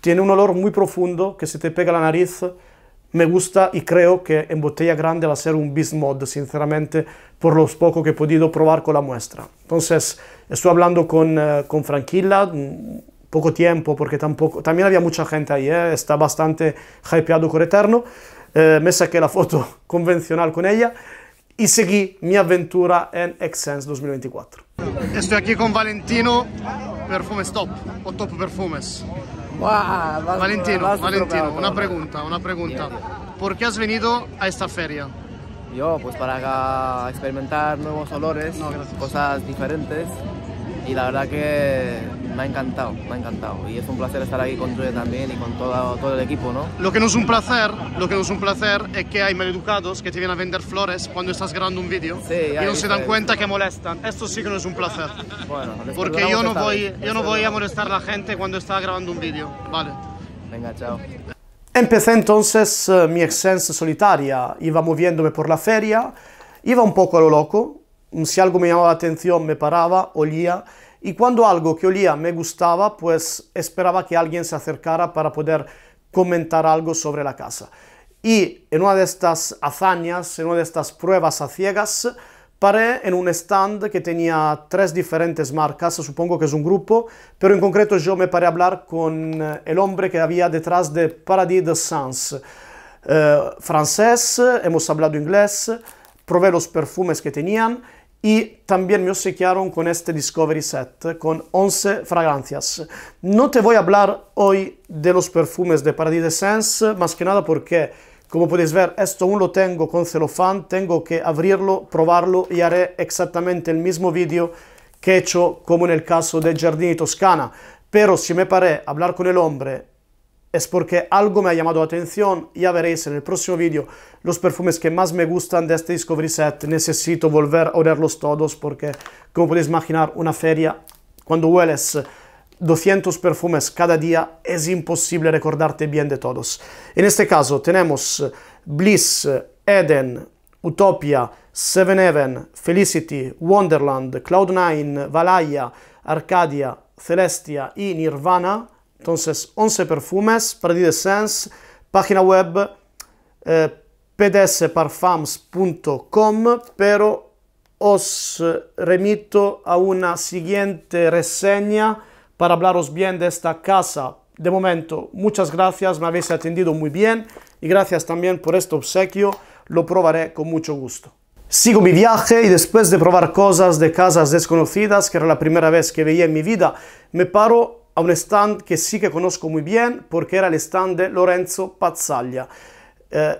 Tiene un olor muy profundo que se te pega la nariz. Me gusta y creo que en botella grande va a ser un bismod sinceramente, por lo poco que he podido probar con la muestra. Entonces, estoy hablando con, eh, Franquilla, mm, poco tiempo, porque tampoco, también había mucha gente ahí, eh, está bastante hypeado core Eterno. Eh, me saqué la foto convencional con ella y seguí mi aventura en Excense 2024. Estoy aquí con Valentino, perfumes top o top perfumes. Valentino, Valentino, una pregunta, una pregunta. ¿Por qué has venido a esta feria? Yo, pues para experimentar nuevos olores, cosas diferentes y la verdad que me ha encantado, me ha encantado. Y es un placer estar aquí con Trude también y con todo, todo el equipo, ¿no? Lo que no es un placer, lo que no es un placer es que hay maleducados que te vienen a vender flores cuando estás grabando un vídeo y no se dan cuenta que molestan. Esto sí que no es un placer. Bueno, porque yo no voy, yo no voy a molestar a la gente cuando está grabando un vídeo, ¿vale? Venga, chao. Empecé entonces eh, mi exencia solitaria, iba moviéndome por la feria, iba un poco a lo loco, si algo me llamaba la atención me paraba, olía y cuando algo que olía me gustaba, pues esperaba que alguien se acercara para poder comentar algo sobre la casa. Y en una de estas hazañas, en una de estas pruebas a ciegas, paré en un stand que tenía tres diferentes marcas, supongo que es un grupo, pero en concreto yo me paré a hablar con eh, el hombre que había detrás de Paradis de Sans. Eh, francés, hemos hablado inglés, probé los perfumes que tenían y también me obsequiaron con este Discovery Set, con 11 fragancias. No te voy a hablar hoy de los perfumes de Paradise Sense, más que nada porque, como podéis ver, esto uno lo tengo con celofán, tengo que abrirlo, probarlo y haré exactamente el mismo vídeo que he hecho como en el caso de Giardini Toscana. Pero si me paré hablar con el hombre es porque algo me ha llamado la atención. Ya veréis en el próximo vídeo los perfumes que más me gustan de este Discovery Set. Necesito volver a olerlos todos porque, como podéis imaginar, una feria, cuando hueles 200 perfumes cada día, es imposible recordarte bien de todos. En este caso tenemos Bliss, Eden, Utopia, Seven Heaven, Felicity, Wonderland, Cloud9, Valaya, Arcadia, Celestia y Nirvana entonces, 11 perfumes, Paradis de Sens, página web eh, pdsparfums.com, pero os remito a una siguiente reseña para hablaros bien de esta casa. De momento, muchas gracias, me habéis atendido muy bien y gracias también por este obsequio, lo probaré con mucho gusto. Sigo mi viaje y después de probar cosas de casas desconocidas, que era la primera vez que veía en mi vida, me paro a un stand que sí que conozco muy bien porque era el stand de Lorenzo Pazzaglia. Eh,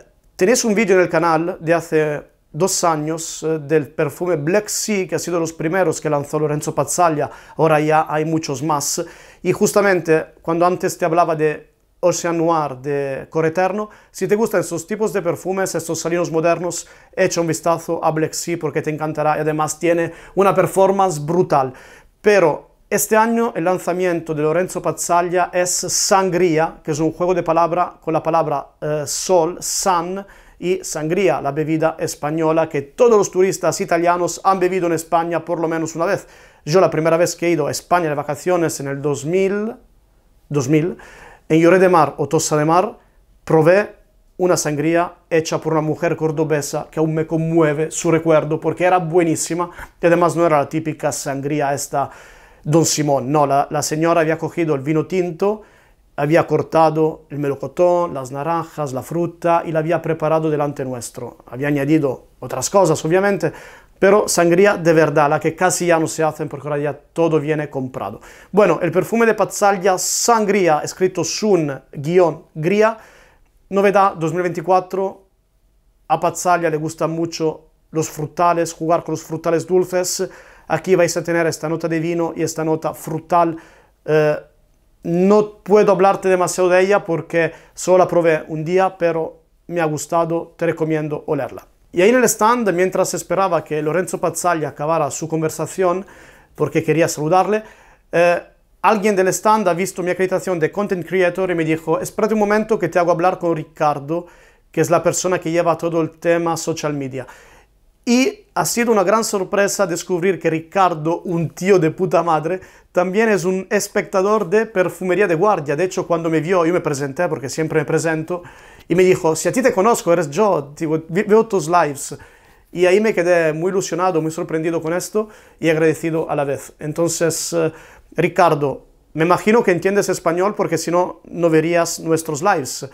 un video en el canal de hace dos años eh, del perfume Black Sea, que ha sido los primeros que lanzó Lorenzo Pazzaglia, ahora ya hay muchos más. Y justamente cuando antes te hablaba de Ocean Noir de Coreterno, si te gustan estos tipos de perfumes, estos salinos modernos, echa un vistazo a Black Sea porque te encantará y además tiene una performance brutal. Pero este año el lanzamiento de Lorenzo Pazzaglia es Sangría, que es un juego de palabra con la palabra eh, sol, san y e sangría, la bebida española que todos los turistas italianos han bebido en España por lo menos una vez. Yo la primera vez que he ido a España de vacaciones en el 2000, en Lloret de Mar o Tossa de Mar, probé una sangría hecha por una mujer cordobesa que aún me conmueve su recuerdo porque era buenísima y e además no era la típica sangría esta Don Simón, no, la, la, señora había cogido el vino tinto, había cortado el melocotón, las naranjas, la fruta y la había preparado delante nuestro. Había añadido otras cosas, obviamente, pero sangría de verdad, la que casi ya no se hace en Porcoraya, todo viene comprado. Bueno, el perfume de Pazzaglia, sangría, escrito Sun-Gría, novedad 2024. A Pazzaglia le gustan mucho los frutales, jugar con los frutales dulces. Aquí vais a tener esta nota de vino y esta nota frutal. Eh, no puedo hablarte demasiado de ella porque solo la probé un día, pero me ha gustado, te recomiendo olerla. Y ahí en el stand, mientras esperaba que Lorenzo Pazzaglia acabara su conversación, porque quería saludarle, eh, alguien del stand ha visto mi acreditación de Content Creator y me dijo, espérate un momento que te hago hablar con Ricardo, que es la persona que lleva todo el tema social media. Y ha sido una gran sorpresa descubrir que Ricardo, un tío de puta madre, también es un espectador de perfumería de guardia. De hecho, cuando me vio, yo me presenté porque siempre me presento, y me dijo, si a ti te conozco, eres yo, tipo, veo tus lives. Y ahí me quedé muy ilusionado, muy sorprendido con esto y agradecido a la vez. Entonces, eh, Ricardo, me imagino que entiendes español porque si no, no verías nuestros lives.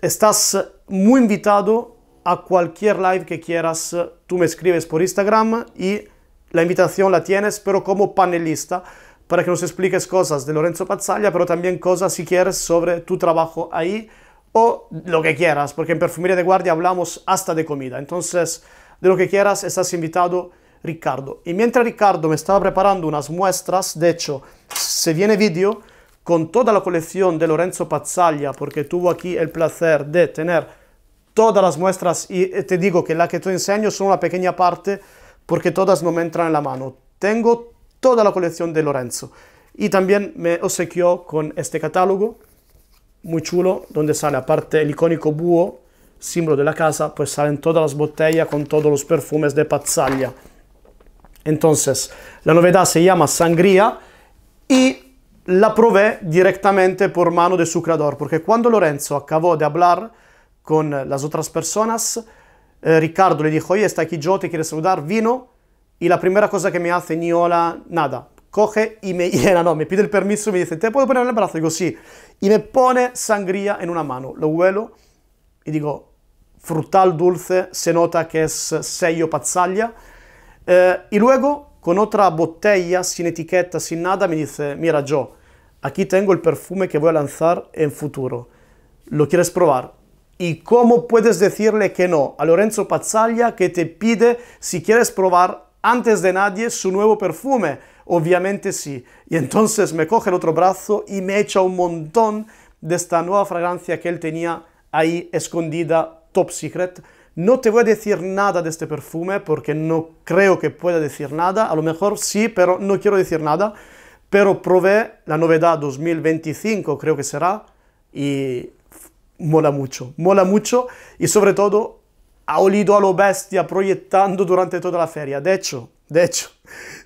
Estás muy invitado a cualquier live que quieras. Eh, tú me escribes por Instagram y la invitación la tienes, pero como panelista, para que nos expliques cosas de Lorenzo Pazzaglia, pero también cosas, si quieres, sobre tu trabajo ahí o lo que quieras, porque en Perfumería de Guardia hablamos hasta de comida. Entonces, de lo que quieras, estás invitado, Ricardo. Y mientras Ricardo me estaba preparando unas muestras, de hecho, se viene vídeo con toda la colección de Lorenzo Pazzaglia, porque tuvo aquí el placer de tener todas las muestras y eh, te digo que la que te enseño son una pequeña parte porque todas no me entran en la mano. Tengo toda la colección de Lorenzo y también me obsequió con este catálogo muy chulo donde sale aparte el icónico búho, símbolo de la casa, pues salen todas las botellas con todos los perfumes de Pazzaglia. Entonces, la novedad se llama sangría y la probé directamente por mano de su porque cuando Lorenzo acabó de hablar, con las otras personas. Eh, Ricardo le dijo, oye, está aquí yo, te quiere saludar, vino. Y la primera cosa que me hace ni hola, nada. Coge y me llena, no, me pide el permiso y me dice, ¿te puedo poner en el brazo? Digo, sí. Y me pone sangría en una mano. Lo huelo y digo, frutal dulce, se nota que es eh, sello pazzaglia. Eh, y luego, con otra botella, sin etiqueta, sin nada, me dice, mira, yo, aquí tengo el perfume que voy a lanzar en futuro. ¿Lo quieres probar? ¿Y cómo puedes decirle que no a Lorenzo Pazzaglia que te pide si quieres probar antes de nadie su nuevo perfume? Obviamente sí. Y entonces me coge el otro brazo y me echa un montón de esta nueva fragancia que él tenía ahí escondida, top secret. No te voy a decir nada de este perfume porque no creo que pueda decir nada. A lo mejor sí, pero no quiero decir nada. Pero probé la novedad 2025, creo que será, y mola mucho, mola mucho y sobre todo ha olido a lo bestia proyectando durante toda la feria. De hecho, de hecho,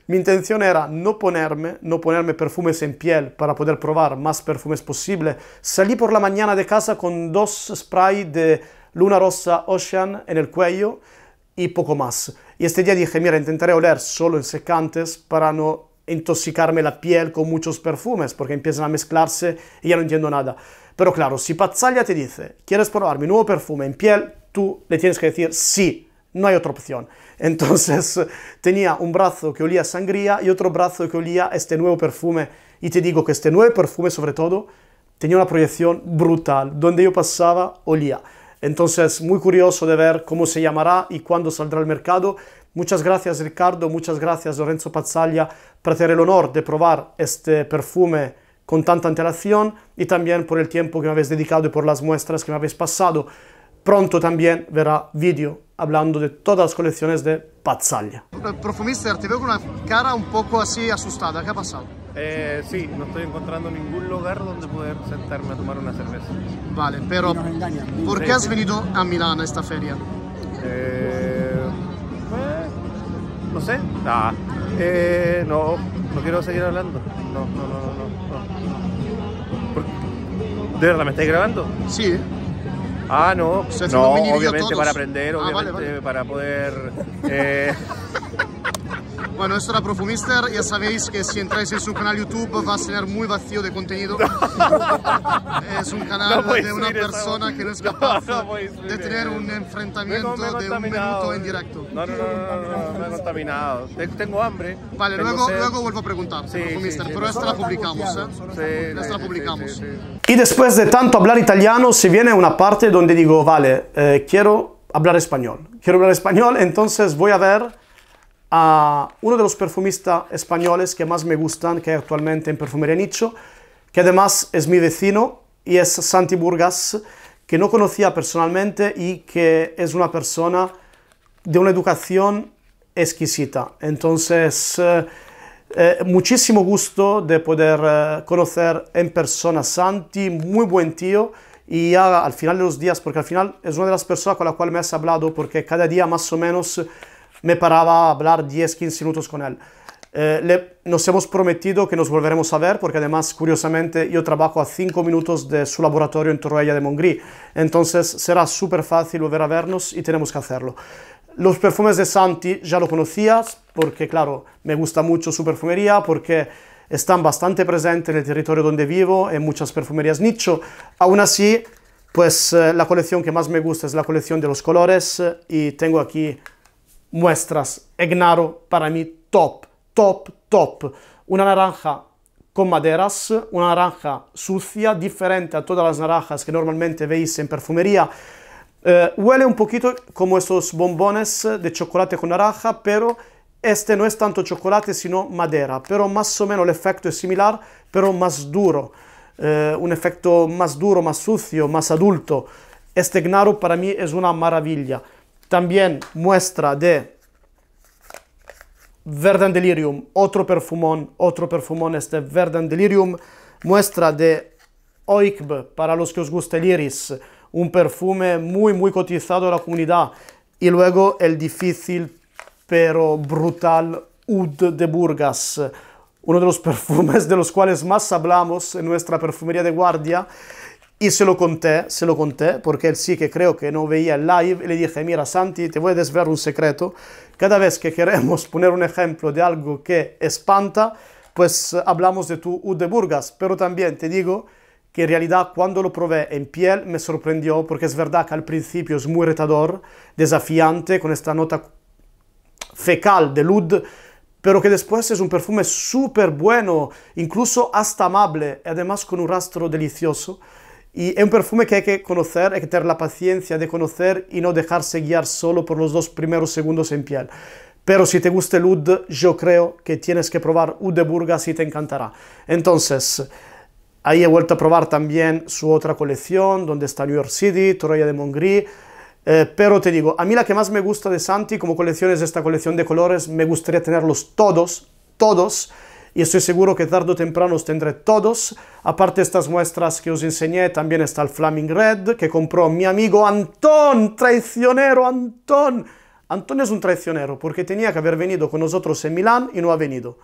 mi intención era no ponerme, no ponerme perfumes en piel para poder probar más perfumes posible. Salí por la mañana de casa con dos sprays de luna rosa Ocean en el cuello y poco más. Y este día dije, mira, intentaré oler solo en secantes para no intoxicarme la piel con muchos perfumes, porque empiezan a mezclarse y ya no entiendo nada. Pero claro, si Pazzaglia te dice, ¿quieres probar mi nuevo perfume en piel? Tú le tienes que decir sí, no hay otra opción. Entonces tenía un brazo que olía sangría y otro brazo que olía este nuevo perfume. Y te digo que este nuevo perfume, sobre todo, tenía una proyección brutal. Donde yo pasaba, olía. Entonces, muy curioso de ver cómo se llamará y cuándo saldrá al mercado. Muchas gracias Ricardo, muchas gracias Lorenzo Pazzaglia por tener el honor de probar este perfume con tanta antelación y también por el tiempo que me habéis dedicado y por las muestras que me habéis pasado. Pronto también verá vídeo hablando de todas las colecciones de Pazzaglia. Profumista, te veo con una cara un poco así asustada. ¿Qué ha pasado? Eh, sí, no estoy encontrando ningún lugar donde poder sentarme a tomar una cerveza. Vale, pero ¿por qué has venido a Milán a esta feria? Eh, no sé. Ah, eh, no, no quiero seguir hablando. No, no, no, no. no. ¿De verdad me estáis grabando? Sí. Ah, no. no, obviamente para aprender, ah, obviamente para poder... Eh, Bueno, esto era Profumister. Ya sabéis que si entráis en su canal YouTube va a ser muy vacío de contenido. es un canal de una persona que no es capaz de tener un enfrentamiento de un minuto en directo. No, no, no, no, no, contaminado. Tengo hambre. Vale, luego, luego vuelvo a preguntar. Profumister, pero esta la publicamos. ¿eh? esta la publicamos. Y después de tanto hablar italiano, se viene una parte donde digo, vale, eh, quiero hablar español. Quiero hablar español, entonces voy a ver a uno de los perfumistas españoles que más me gustan, que actualmente en Perfumería Nicho, que además es mi vecino y es Santi Burgas, que no conocía personalmente y que es una persona de una educación exquisita. Entonces, eh, eh, muchísimo gusto de poder eh, conocer en persona a Santi, muy buen tío. Y al final de los días, porque al final es una de las personas con la cual me has hablado, porque cada día más o menos me paraba a hablar 10, 15 minutos con él. Eh, le, nos hemos prometido que nos volveremos a ver porque además, curiosamente, yo trabajo a 5 minutos de su laboratorio en Torroella de Mongrí. Entonces será súper fácil volver a vernos y tenemos que hacerlo. Los perfumes de Santi ya lo conocías porque, claro, me gusta mucho su perfumería porque están bastante presentes en el territorio donde vivo, en muchas perfumerías nicho. Aún así, pues eh, la colección que más me gusta es la colección de los colores eh, y tengo aquí muestras. Egnaro para mí top, top, top. Una naranja con maderas, una naranja sucia, diferente a todas las naranjas que normalmente veis en perfumería. Eh, huele un poquito como esos bombones de chocolate con naranja, pero este no es tanto chocolate sino madera. Pero más o menos el efecto es similar, pero más duro. Eh, un efecto más duro, más sucio, más adulto. Este egnaro para mí es una maravilla. También muestra de Verdant Delirium, otro perfumón, otro perfumón este Verdant Delirium, muestra de Oikb, para los que os guste el iris, un perfume muy muy cotizado en la comunidad, y luego el difícil pero brutal Oud de Burgas, uno de los perfumes de los cuales más hablamos en nuestra perfumería de guardia y se lo conté, se lo conté, porque él sí que creo que no veía el live, le dije, mira Santi, te voy a desvelar un secreto, cada vez que queremos poner un ejemplo de algo que espanta, pues eh, hablamos de tu U de Burgas, pero también te digo que en realidad cuando lo probé en piel me sorprendió, porque es verdad que al principio es muy retador, desafiante, con esta nota fecal de Lud, pero que después es un perfume súper bueno, incluso hasta amable, y además con un rastro delicioso. Y es un perfume que hay que conocer, hay que tener la paciencia de conocer y no dejarse guiar solo por los dos primeros segundos en piel. Pero si te gusta el Oud, yo creo que tienes que probar UD de Burgas y te encantará. Entonces, ahí he vuelto a probar también su otra colección, donde está New York City, Torreya de Mongri. Eh, pero te digo, a mí la que más me gusta de Santi como colección es esta colección de colores. Me gustaría tenerlos todos, todos y estoy seguro que tarde o temprano os tendré todos. Aparte estas muestras que os enseñé, también está el Flaming Red que compró mi amigo Antón, traicionero Antón. Antón es un traicionero porque tenía que haber venido con nosotros en Milán y no ha venido.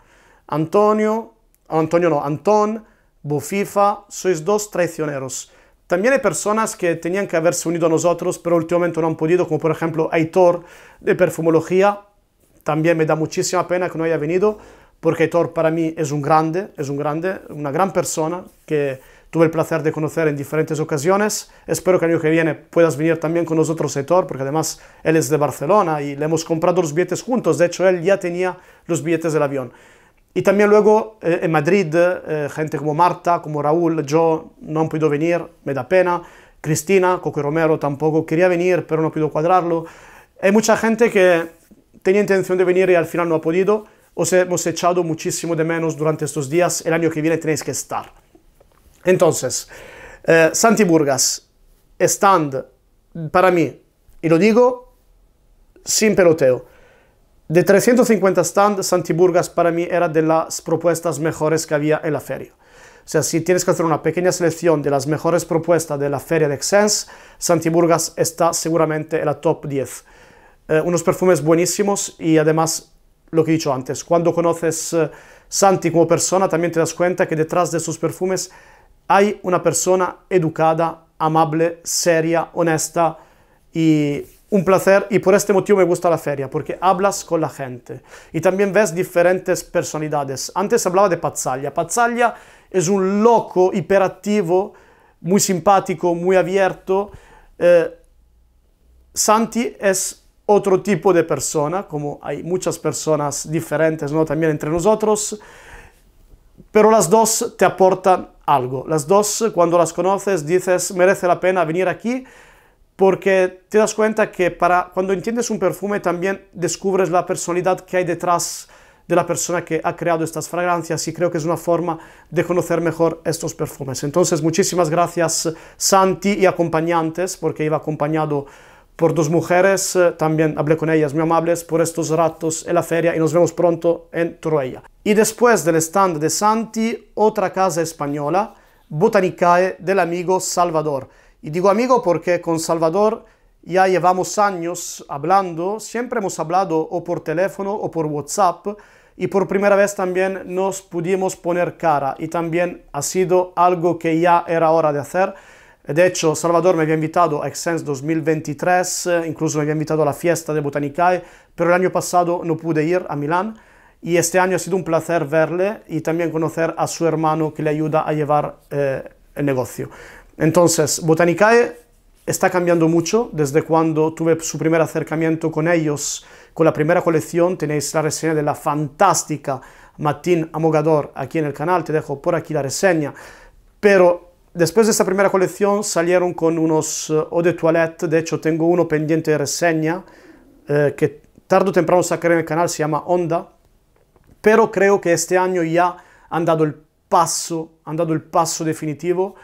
Antonio, Antonio no, Antón, Bufifa, sois dos traicioneros. También hay personas que tenían que haberse unido a nosotros, pero últimamente no han podido, como por ejemplo Aitor de Perfumología. También me da muchísima pena que no haya venido, porque Héctor para mí es un grande, es un grande, una gran persona que tuve el placer de conocer en diferentes ocasiones. Espero que el año que viene puedas venir también con nosotros, Héctor, porque además él es de Barcelona y le hemos comprado los billetes juntos. De hecho, él ya tenía los billetes del avión. Y también luego eh, en Madrid, eh, gente como Marta, como Raúl, yo no han podido venir, me da pena. Cristina, Coco Romero tampoco quería venir, pero no pudo cuadrarlo. Hay mucha gente que tenía intención de venir y al final no ha podido os hemos echado muchísimo de menos durante estos días, el año que viene tenéis que estar. Entonces, eh, Santiburgas. stand para mí, y lo digo sin peloteo, de 350 stands, Santiburgas para mí era de las propuestas mejores que había en la feria. O sea, si tienes que hacer una pequeña selección de las mejores propuestas de la feria de Xens, Santiburgas está seguramente en la top 10. Eh, unos perfumes buenísimos y además lo que he dicho antes, cuando conoces Santi como persona, también te das cuenta que detrás de sus perfumes hay una persona educada, amable, seria, honesta y un placer. Y por este motivo me gusta la feria, porque hablas con la gente y también ves diferentes personalidades. Antes hablaba de Pazzaglia. Pazzaglia es un loco hiperactivo, muy simpático, muy abierto. Eh, Santi es otro tipo de persona, como hay muchas personas diferentes ¿no? también entre nosotros, pero las dos te aportan algo. Las dos, cuando las conoces, dices, merece la pena venir aquí, porque te das cuenta que para, cuando entiendes un perfume también descubres la personalidad que hay detrás de la persona que ha creado estas fragancias y creo que es una forma de conocer mejor estos perfumes. Entonces, muchísimas gracias Santi y acompañantes, porque iba acompañado por dos mujeres, eh, también hablé con ellas, muy amables, por estos ratos en la feria y nos vemos pronto en Troya. Y después del stand de Santi, otra casa española, Botanicae del amigo Salvador. Y digo amigo porque con Salvador ya llevamos años hablando, siempre hemos hablado o por teléfono o por WhatsApp y por primera vez también nos pudimos poner cara y también ha sido algo que ya era hora de hacer de hecho, Salvador me había invitado a XSENSE 2023, incluso me había invitado a la fiesta de Botanicae, pero el año pasado no pude ir a Milán y e este año ha sido un placer verle y e también conocer a su hermano que le ayuda a llevar eh, el negocio. Entonces, Botanicae está cambiando mucho desde cuando tuve su primer acercamiento con ellos, con la primera colección. Tenéis la reseña de la fantástica Martín Amogador aquí en el canal, te dejo por aquí la reseña. Pero Después de esta primera colección salieron con unos eh, eau de toilette, de hecho tengo uno pendiente de reseña, eh, que tarde o temprano sacaré en el canal, se llama Onda, pero creo que este año ya han dado el paso, han dado el paso definitivo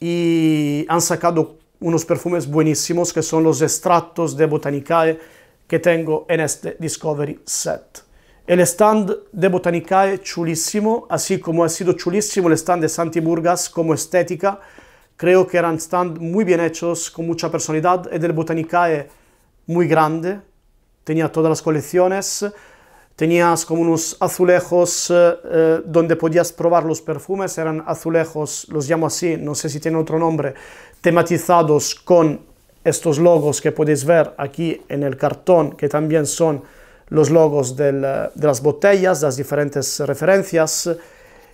y han sacado unos perfumes buenísimos que son los extractos de Botanicae que tengo en este Discovery Set. El stand de Botanicae, chulísimo, así como ha sido chulísimo el stand de Santi Burgas como estética. Creo que eran stand muy bien hechos, con mucha personalidad. El del Botanicae muy grande, tenía todas las colecciones. Tenías como unos azulejos eh, eh, donde podías probar los perfumes, eran azulejos, los llamo así, no sé si tiene otro nombre, tematizados con estos logos que podéis ver aquí en el cartón, que también son los logos de las botellas, las diferentes referencias.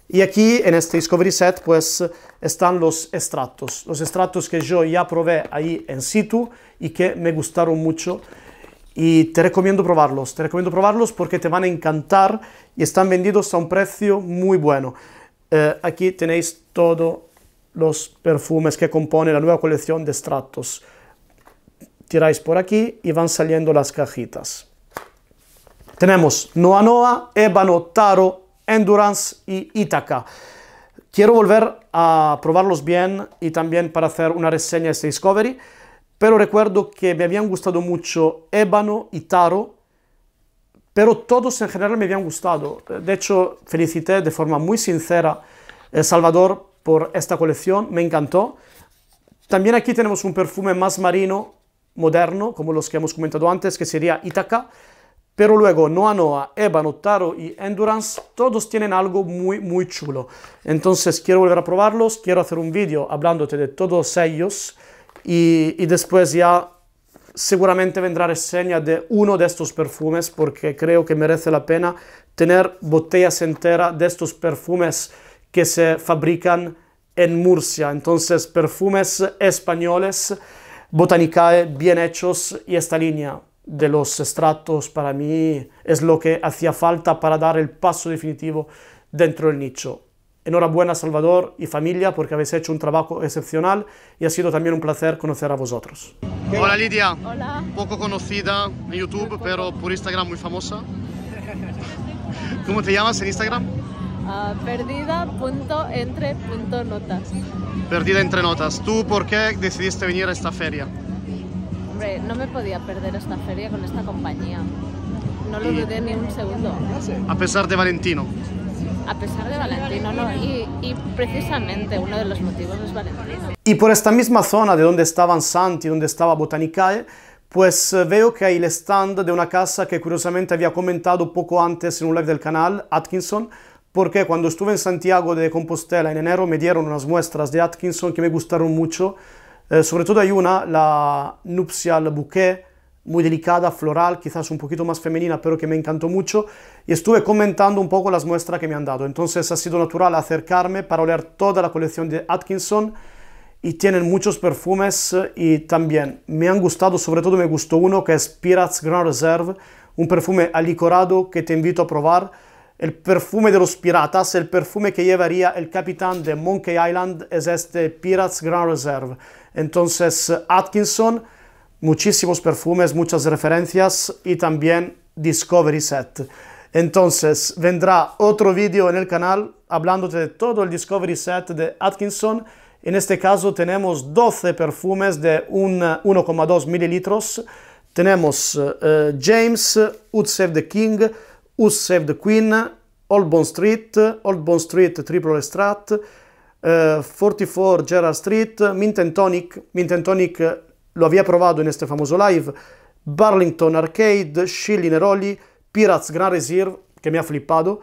Y aquí en este Discovery Set pues están los extractos, los extractos que yo ya probé ahí en situ y que me gustaron mucho. Y te recomiendo probarlos, te recomiendo probarlos porque te van a encantar y están vendidos a un precio muy bueno. Eh, aquí tenéis todos los perfumes que compone la nueva colección de extractos. Tiráis por aquí y van saliendo las cajitas. Tenemos Noa Noa, Ébano, Taro, Endurance y Ítaca. Quiero volver a probarlos bien y también para hacer una reseña de este Discovery, pero recuerdo que me habían gustado mucho Ébano y Taro, pero todos en general me habían gustado. De hecho, felicité de forma muy sincera a Salvador por esta colección, me encantó. También aquí tenemos un perfume más marino, moderno, como los que hemos comentado antes, que sería Ítaca. Pero luego Noa Noa, Eva Notaro y Endurance, todos tienen algo muy, muy chulo. Entonces quiero volver a probarlos, quiero hacer un vídeo hablándote de todos ellos y, y después ya seguramente vendrá reseña de uno de estos perfumes porque creo que merece la pena tener botellas enteras de estos perfumes que se fabrican en Murcia. Entonces, perfumes españoles, botanicae bien hechos y esta línea de los estratos para mí es lo que hacía falta para dar el paso definitivo dentro del nicho. Enhorabuena Salvador y familia porque habéis hecho un trabajo excepcional y ha sido también un placer conocer a vosotros. Hola Lidia, Hola. poco conocida en YouTube pero por Instagram muy famosa. ¿Cómo te llamas en Instagram? Perdida.entre.notas ah, Perdida.entre.notas. Perdida entre notas. ¿Tú por qué decidiste venir a esta feria? no me podía perder esta feria con esta compañía. No lo dudé ni un segundo. A pesar de Valentino. A pesar de Valentino, no. Y, precisamente uno de los motivos es Valentino. Y por esta misma zona de donde estaban Santi, donde estaba Botanicae, pues eh, veo que hay el stand de una casa que curiosamente había comentado poco antes en un live del canal, Atkinson, porque cuando estuve en Santiago de Compostela en enero me dieron unas muestras de Atkinson que me gustaron mucho eh, sobre todo hay una, la Nupcial Bouquet, muy delicada, floral, quizás un poquito más femenina, pero que me encantó mucho. Y estuve comentando un poco las muestras que me han dado. Entonces ha sido natural acercarme para oler toda la colección de Atkinson. Y tienen muchos perfumes eh, y también me han gustado, sobre todo me gustó uno que es Pirates Grand Reserve, un perfume alicorado que te invito a probar. El perfume de los piratas, el perfume que llevaría el capitán de Monkey Island es este Pirates Grand Reserve. Entonces, Atkinson, muchísimos perfumes, muchas referencias y también Discovery Set. Entonces, vendrá otro vídeo en el canal hablándote de todo el Discovery Set de Atkinson. En este caso tenemos 12 perfumes de 1,2 eh, mililitros. Tenemos eh, eh, James, Who Save the King, Who Save the Queen, Old Bond Street, Old Bond Street Triple Strat... 44 eh, Gerard Street, Mint Tonic, Mint Tonic eh, lo había provato in este famoso live, Burlington Arcade, Shilly Neroli, Pirates Grand Reserve, che mi ha flippato,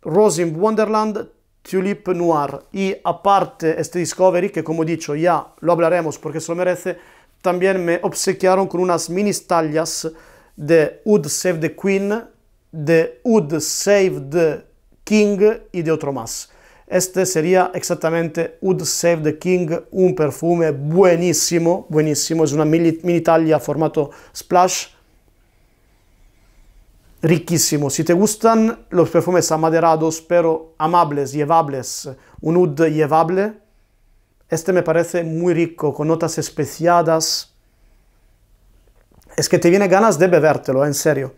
Rose in Wonderland, Tulip Noir. E a parte este Discovery, que como dicho ya lo hablaremos perché se lo merece, también me obsequiaron con unas mini tallas de Hood Save the Queen, de Hood Save the King e di otro más. Este sería exactamente Wood Save the King, un perfume buenísimo, buenísimo, es una mini taglia formato splash, riquísimo. Si te gustan los perfumes amaderados, pero amables, llevables, un oud llevable, este me parece muy rico, con notas especiadas. Es que te viene ganas de bebértelo, en serio.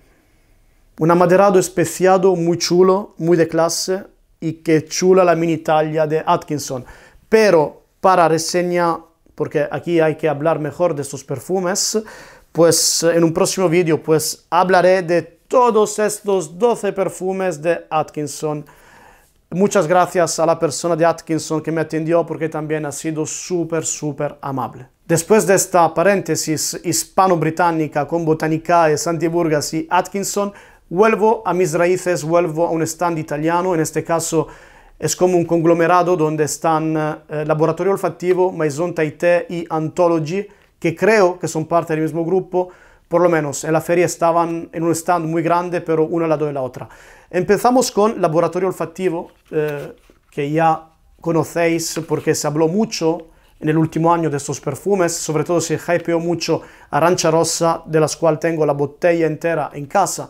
Un amaderado especiado muy chulo, muy de clase, y que chula la mini talla de Atkinson. Pero para reseña, porque aquí hay que hablar mejor de estos perfumes, pues eh, en un próximo vídeo pues hablaré de todos estos 12 perfumes de Atkinson. Muchas gracias a la persona de Atkinson que me atendió porque también ha sido súper, súper amable. Después de esta paréntesis hispano-británica con y Santiburgas y Atkinson, Vuelvo a mis raíces, vuelvo a un stand italiano, en este caso es como un conglomerado donde están eh, Laboratorio Olfativo, Maison Taité y Anthology, que creo que son parte del mismo grupo, por lo menos en la feria estaban en un stand muy grande, pero uno al lado de la otra. Empezamos con Laboratorio Olfativo, eh, que ya conocéis porque se habló mucho en el último año de estos perfumes, sobre todo se hypeó mucho Arancha Rossa, de las cual tengo la botella entera en casa.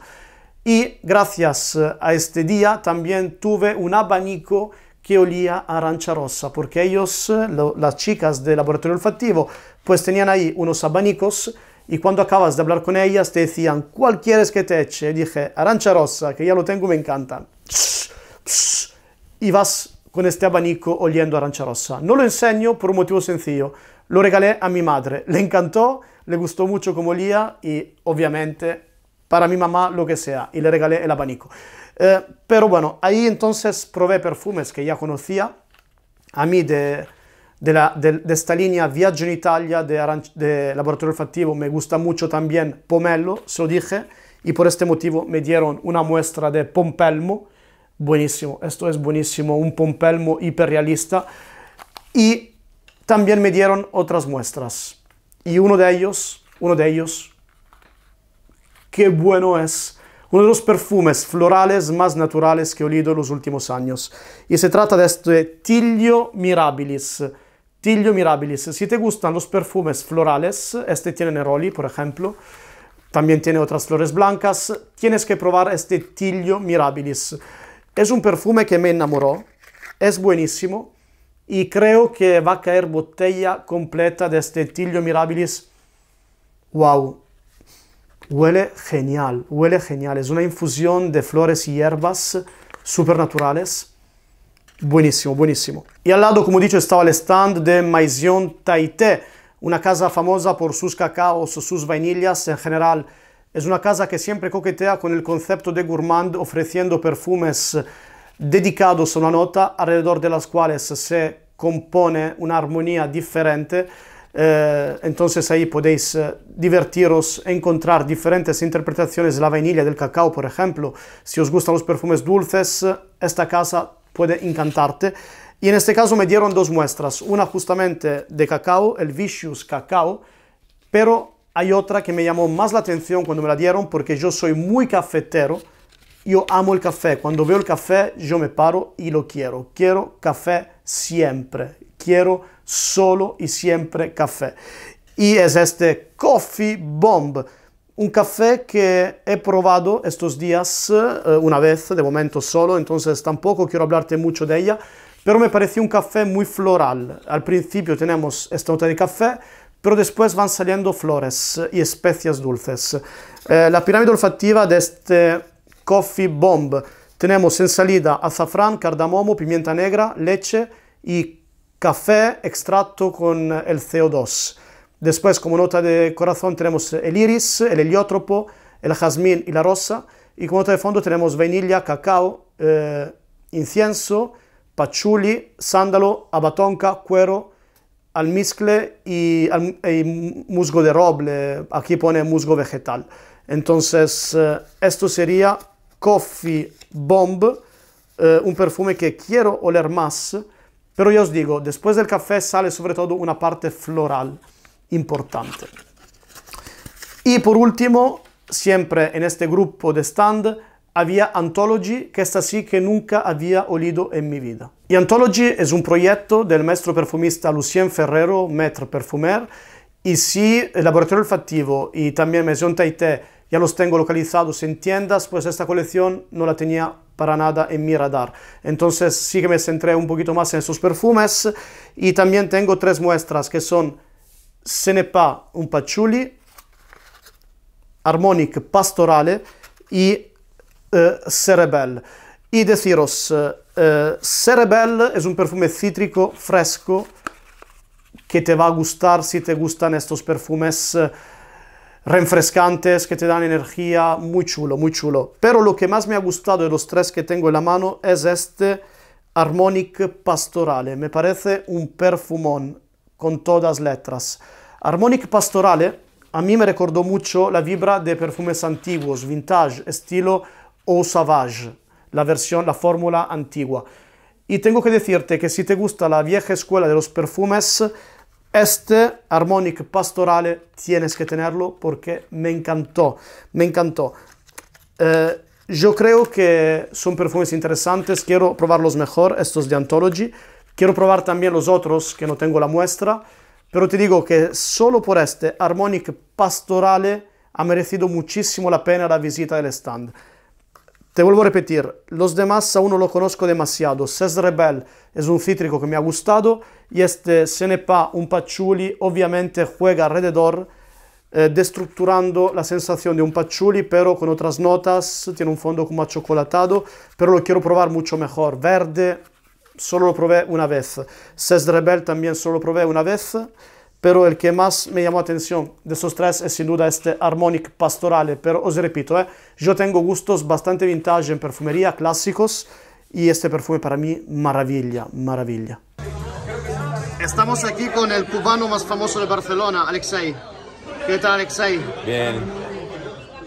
Y gracias eh, a este día también tuve un abanico que olía a arancha rosa, porque ellos, eh, las chicas del laboratorio olfativo, pues tenían ahí unos abanicos y cuando acabas de hablar con ellas te decían, ¿cuál quieres que te eche? Y dije, arancha rosa, que ya lo tengo, me encanta. Y vas con este abanico oliendo arancha rosa. No lo enseño por un motivo sencillo. Lo regalé a mi madre. Le encantó, le gustó mucho como olía y obviamente para mi mamá, lo que sea, y le regalé el abanico. Eh, pero bueno, ahí entonces probé perfumes que ya conocía. A mí de, de, esta línea Viaje en Italia de, de Laboratorio Olfativo me gusta mucho también pomelo. se lo dije, y por este motivo me dieron una muestra de Pompelmo. Buenísimo, esto es buenísimo, un Pompelmo hiperrealista. Y también me dieron otras muestras. Y uno de ellos, uno de ellos qué bueno es. Uno de los perfumes florales más naturales que he olido en los últimos años. Y se trata de este Tiglio Mirabilis. Tiglio Mirabilis. Si te gustan los perfumes florales, este tiene Neroli, por ejemplo, también tiene otras flores blancas, tienes que probar este Tilio Mirabilis. Es un perfume que me enamoró, es buenísimo y creo que va a caer botella completa de este Tiglio Mirabilis. ¡Wow! Huele genial, huele genial. Es una infusión de flores y hierbas supernaturales. Buenísimo, buenísimo. Y al lado, como dicho, estaba el stand de Maison Taité, una casa famosa por sus cacaos, sus vainillas en general. Es una casa que siempre coquetea con el concepto de gourmand ofreciendo perfumes dedicados a una nota alrededor de las cuales se compone una armonía diferente eh, entonces ahí podéis eh, divertiros, encontrar diferentes interpretaciones de la vainilla, del cacao, por ejemplo. Si os gustan los perfumes dulces, eh, esta casa puede encantarte. Y en este caso me dieron dos muestras, una justamente de cacao, el Vicious Cacao, pero hay otra que me llamó más la atención cuando me la dieron porque yo soy muy cafetero, yo amo el café, cuando veo el café yo me paro y lo quiero, quiero café siempre, quiero solo y siempre café. Y es este Coffee Bomb, un café que he probado estos días eh, una vez, de momento solo, entonces tampoco quiero hablarte mucho de ella, pero me pareció un café muy floral. Al principio tenemos esta nota de café, pero después van saliendo flores y especias dulces. Eh, la pirámide olfativa de este Coffee Bomb tenemos en salida azafrán, cardamomo, pimienta negra, leche y café extracto con el CO2. Después, como nota de corazón, tenemos el iris, el heliótropo, el jazmín y la rosa. Y como nota de fondo tenemos vainilla, cacao, eh, incienso, pachuli, sándalo, abatonca, cuero, almizcle y, musgo de roble. Aquí pone musgo vegetal. Entonces, eh, esto sería Coffee Bomb, eh, un perfume que quiero oler más Pero yo os digo, después del café sale sobre todo una parte floral importante. Y por último, siempre en este grupo de stand, había Anthology, que esta sí que nunca había olido en mi vida. Y Anthology es un proyecto del maestro perfumista Lucien Ferrero, maître perfumer, y sí, el Laboratorio Olfativo y también Maison Taité ya los tengo localizados en tiendas, pues esta colección no la tenía para nada en mi radar. Entonces sí que me centré un poquito más en sus perfumes y también tengo tres muestras que son Senepa un patchouli, Harmonic pastorale y eh, Cerebel. Y deciros, eh, eh, Cerebel es un perfume cítrico fresco que te va a gustar si te gustan estos perfumes refrescantes que te dan energía, muy chulo, muy chulo. Pero lo que más me ha gustado de los tres que tengo en la mano es este Harmonic Pastorale, me parece un perfumón con todas letras. Harmonic Pastorale a mí me recordó mucho la vibra de perfumes antiguos, vintage, estilo Eau Sauvage, la versión, la fórmula antigua. Y tengo que decirte que si te gusta la vieja escuela de los perfumes, Este Harmonic Pastorale tienes que tenerlo porque me encantó, me encantó. Eh, yo creo que son perfumes interesantes, quiero probarlos mejor, estos de Anthology. Quiero probar también los otros que no tengo la muestra, pero te digo que solo por este Harmonic Pastorale ha merecido muchísimo la pena la visita del stand. Te vuelvo a repetir, los demás aún no lo conozco demasiado. César Rebel es un cítrico que me ha gustado este ce n'est pa un patchouli, ovviamente juega alrededor, eh, destructurando la sensación de un patchouli, pero con otras notas, tiene un fondo como achocolatado, pero lo quiero probar mucho mejor. Verde solo lo probé una vez, ses Rebel también solo lo probé una vez, pero el que más me llamó atención de esos tres es sin duda este Harmonic Pastorale, pero os repito, eh, yo tengo gustos bastante vintage en perfumería, clásicos, y este perfume para mí maravilla, maravilla. Estamos aquí con el cubano más famoso de Barcelona, Alexei. ¿Qué tal, Alexei? Bien.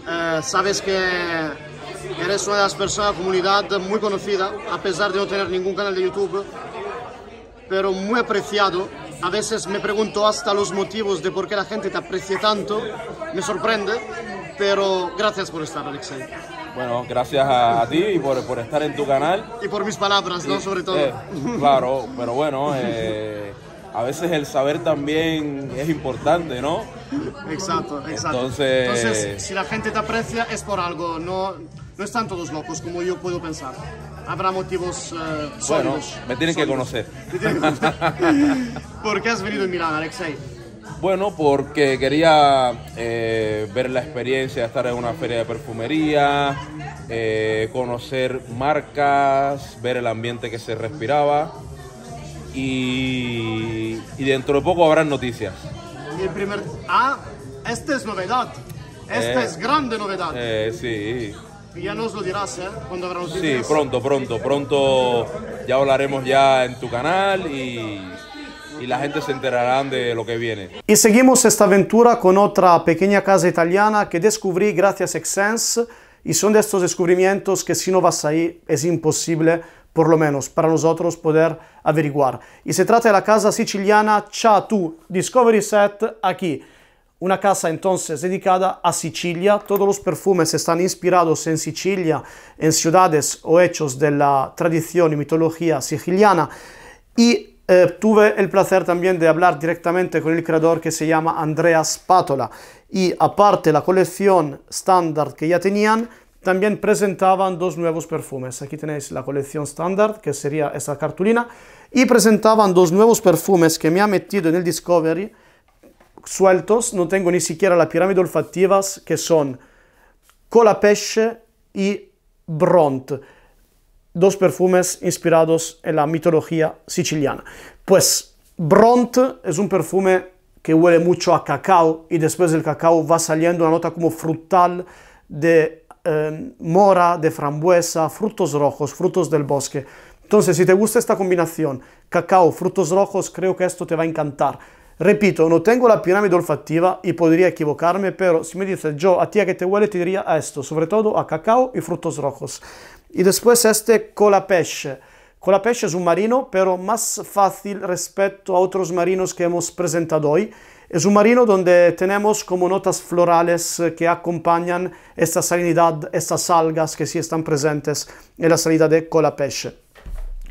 Eh, sabes que eres una de las personas de la comunidad muy conocida, a pesar de no tener ningún canal de YouTube, pero muy apreciado. A veces me pregunto hasta los motivos de por qué la gente te aprecia tanto. Me sorprende, pero gracias por estar, Alexei. Bueno, gracias a, ti y por, por, estar en tu canal. Y por mis palabras, ¿no? Sobre todo. Eh, claro, pero bueno, eh, a veces el saber también es importante, ¿no? Exacto, exacto. Entonces, si la gente te aprecia es por algo, no, no están todos locos como yo puedo pensar. Habrá motivos eh, sólidos. Bueno, me tienen que conocer. ¿Por qué has venido en Milán, Alexei? Bueno, porque quería eh, ver la experiencia de estar en una feria de perfumería, eh, conocer marcas, ver el ambiente que se respiraba y, dentro de poco habrá noticias. Y el primer... Ah, esta es novedad. Esta es eh, grande novedad. sí. Y ya nos lo dirás, ¿eh? Cuando habrá noticias. Sí, pronto, pronto, pronto. Ya hablaremos ya en tu canal y y la gente se enterará de lo que viene. Y seguimos esta aventura con otra pequeña casa italiana que descubrí gracias a y son de estos descubrimientos que si no vas ahí es imposible por lo menos para nosotros poder averiguar. Y se trata de la casa siciliana Chatu Discovery Set aquí. Una casa entonces dedicada a Sicilia. Todos los perfumes están inspirados en Sicilia, en ciudades o hechos de la tradición y mitología siciliana. Y eh, tuve el placer también de hablar directamente con el creador que se llama Andrea Spatola y aparte la colección estándar que ya tenían, también presentaban dos nuevos perfumes. Aquí tenéis la colección estándar, que sería esa cartulina, y presentaban dos nuevos perfumes que me ha metido en el Discovery sueltos, no tengo ni siquiera la pirámide olfativa, que son Colapesce y Bront dos perfumes inspirados en la mitología siciliana. Pues Bront es un perfume que huele mucho a cacao y después del cacao va saliendo una nota como frutal de em, mora, de frambuesa, frutos rojos, frutos del bosque. Entonces, si te gusta esta combinación, cacao, frutos rojos, creo que esto te va a encantar. Repito, no tengo la pirámide olfativa y podría equivocarme, pero si me dices yo, a ti a que te huele, te diría a esto, sobre todo a cacao y frutos rojos. Y después este Colapesh. Colapesh es un marino, pero más fácil respecto a otros marinos que hemos presentado hoy. Es un marino donde tenemos como notas florales eh, que acompañan esta salinidad, estas algas que sí están presentes en la salida de Colapesh.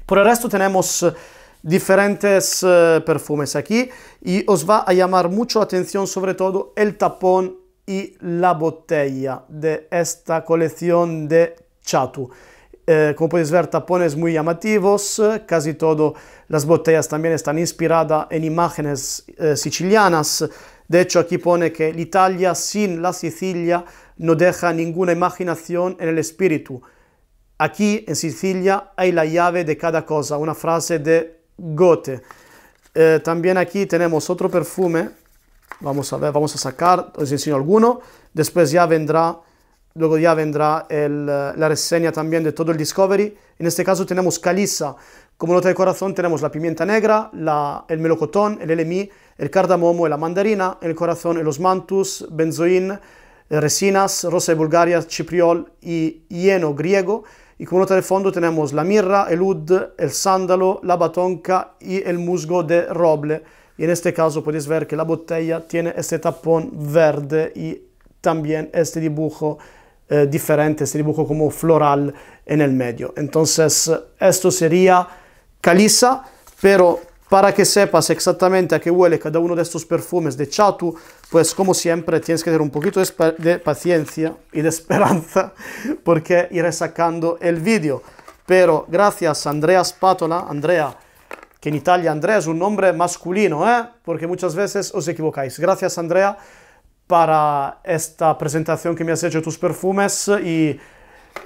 Por el resto tenemos eh, diferentes eh, perfumes aquí y os va a llamar mucho atención sobre todo el tapón y la botella de esta colección de Chatu. Eh, como podéis ver, tapones muy llamativos, eh, casi todo las botellas también están inspiradas en imágenes eh, sicilianas. De hecho, aquí pone que la Italia sin la Sicilia no deja ninguna imaginación en el espíritu. Aquí en Sicilia hay la llave de cada cosa, una frase de Gote. también aquí tenemos otro perfume. Vamos a ver, vamos a sacar, os enseño alguno. Después ya vendrá luego ya vendrá eh, la reseña también de todo el Discovery. En este caso tenemos caliza. Como nota de corazón tenemos la pimienta negra, el melocotón, el LMI, el cardamomo y la mandarina. En el corazón los osmantus, benzoín, eh, resinas, rosa de Bulgaria, cipriol y hieno griego. Y como nota de fondo tenemos la mirra, el ud, el sándalo, la batonca y el musgo de roble. Y en este caso podéis ver que la botella tiene este tapón verde y también este dibujo eh, diferente diferentes, dibujo como floral en el medio. Entonces, eh, esto sería caliza, pero para que sepas exactamente a qué huele cada uno de estos perfumes de Chatu, pues como siempre tienes que tener un poquito de, paciencia y de esperanza porque iré sacando el vídeo. Pero gracias Andrea Spatola, Andrea, que en Italia Andrea es un nombre masculino, ¿eh? porque muchas veces os equivocáis. Gracias Andrea para esta presentación que me has hecho tus perfumes y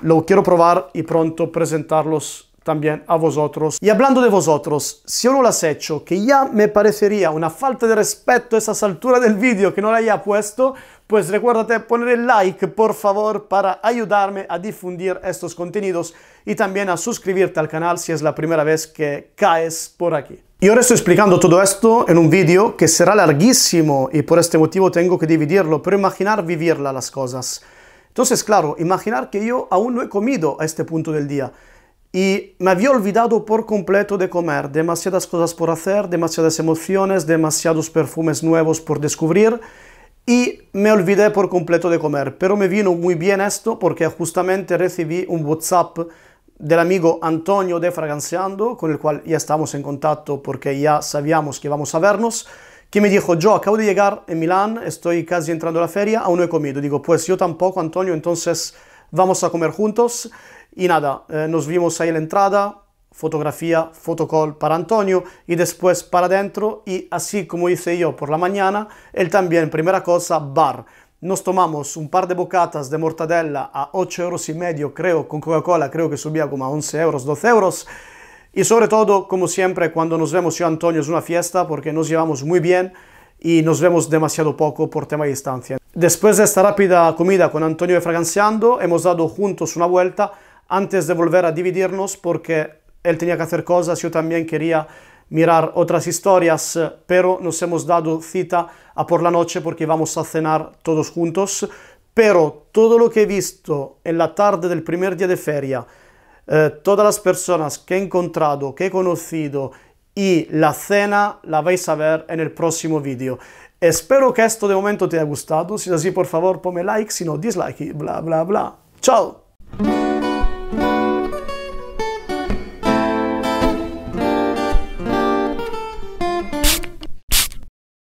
lo quiero probar y pronto presentarlos también a vosotros. Y hablando de vosotros, si yo no lo has hecho, que ya me parecería una falta de respeto a esa altura del vídeo que no la haya puesto, pues recuérdate poner el like, por favor, para ayudarme a difundir estos contenidos y también a suscribirte al canal si es la primera vez que caes por aquí. Y ahora estoy explicando todo esto en un vídeo que será larguísimo y por este motivo tengo que dividirlo, pero imaginar vivirla las cosas. Entonces, claro, imaginar que yo aún no he comido a este punto del día y me había olvidado por completo de comer, demasiadas cosas por hacer, demasiadas emociones, demasiados perfumes nuevos por descubrir y me olvidé por completo de comer. Pero me vino muy bien esto porque justamente recibí un WhatsApp del amigo Antonio de Fraganciando, con el cual ya estábamos en contacto porque ya sabíamos que íbamos a vernos, que me dijo, yo acabo de llegar en Milán, estoy casi entrando a la feria, aún no he comido. Digo, pues yo tampoco, Antonio, entonces vamos a comer juntos. Y nada, eh, nos vimos ahí en la entrada, fotografía, fotocall para Antonio y después para adentro y así como hice yo por la mañana, él también, primera cosa, bar. Nos tomamos un par de bocatas de mortadella a 8 euros y medio, creo, con Coca-Cola, creo que subía como a 11 euros, 12 euros. Y sobre todo, como siempre, cuando nos vemos yo Antonio es una fiesta porque nos llevamos muy bien y nos vemos demasiado poco por tema de distancia. Después de esta rápida comida con Antonio de Fraganciando, hemos dado juntos una vuelta antes de volver a dividirnos porque él tenía que hacer cosas, yo también quería mirar otras historias, pero nos hemos dado cita a por la noche porque vamos a cenar todos juntos. Pero todo lo que he visto en la tarde del primer día de feria, eh, todas las personas que he encontrado, que he conocido y la cena la vais a ver en el próximo vídeo. Espero que esto de momento te haya gustado. Si es así, por favor, ponme like, si no, dislike y bla, bla, bla. ¡Chao!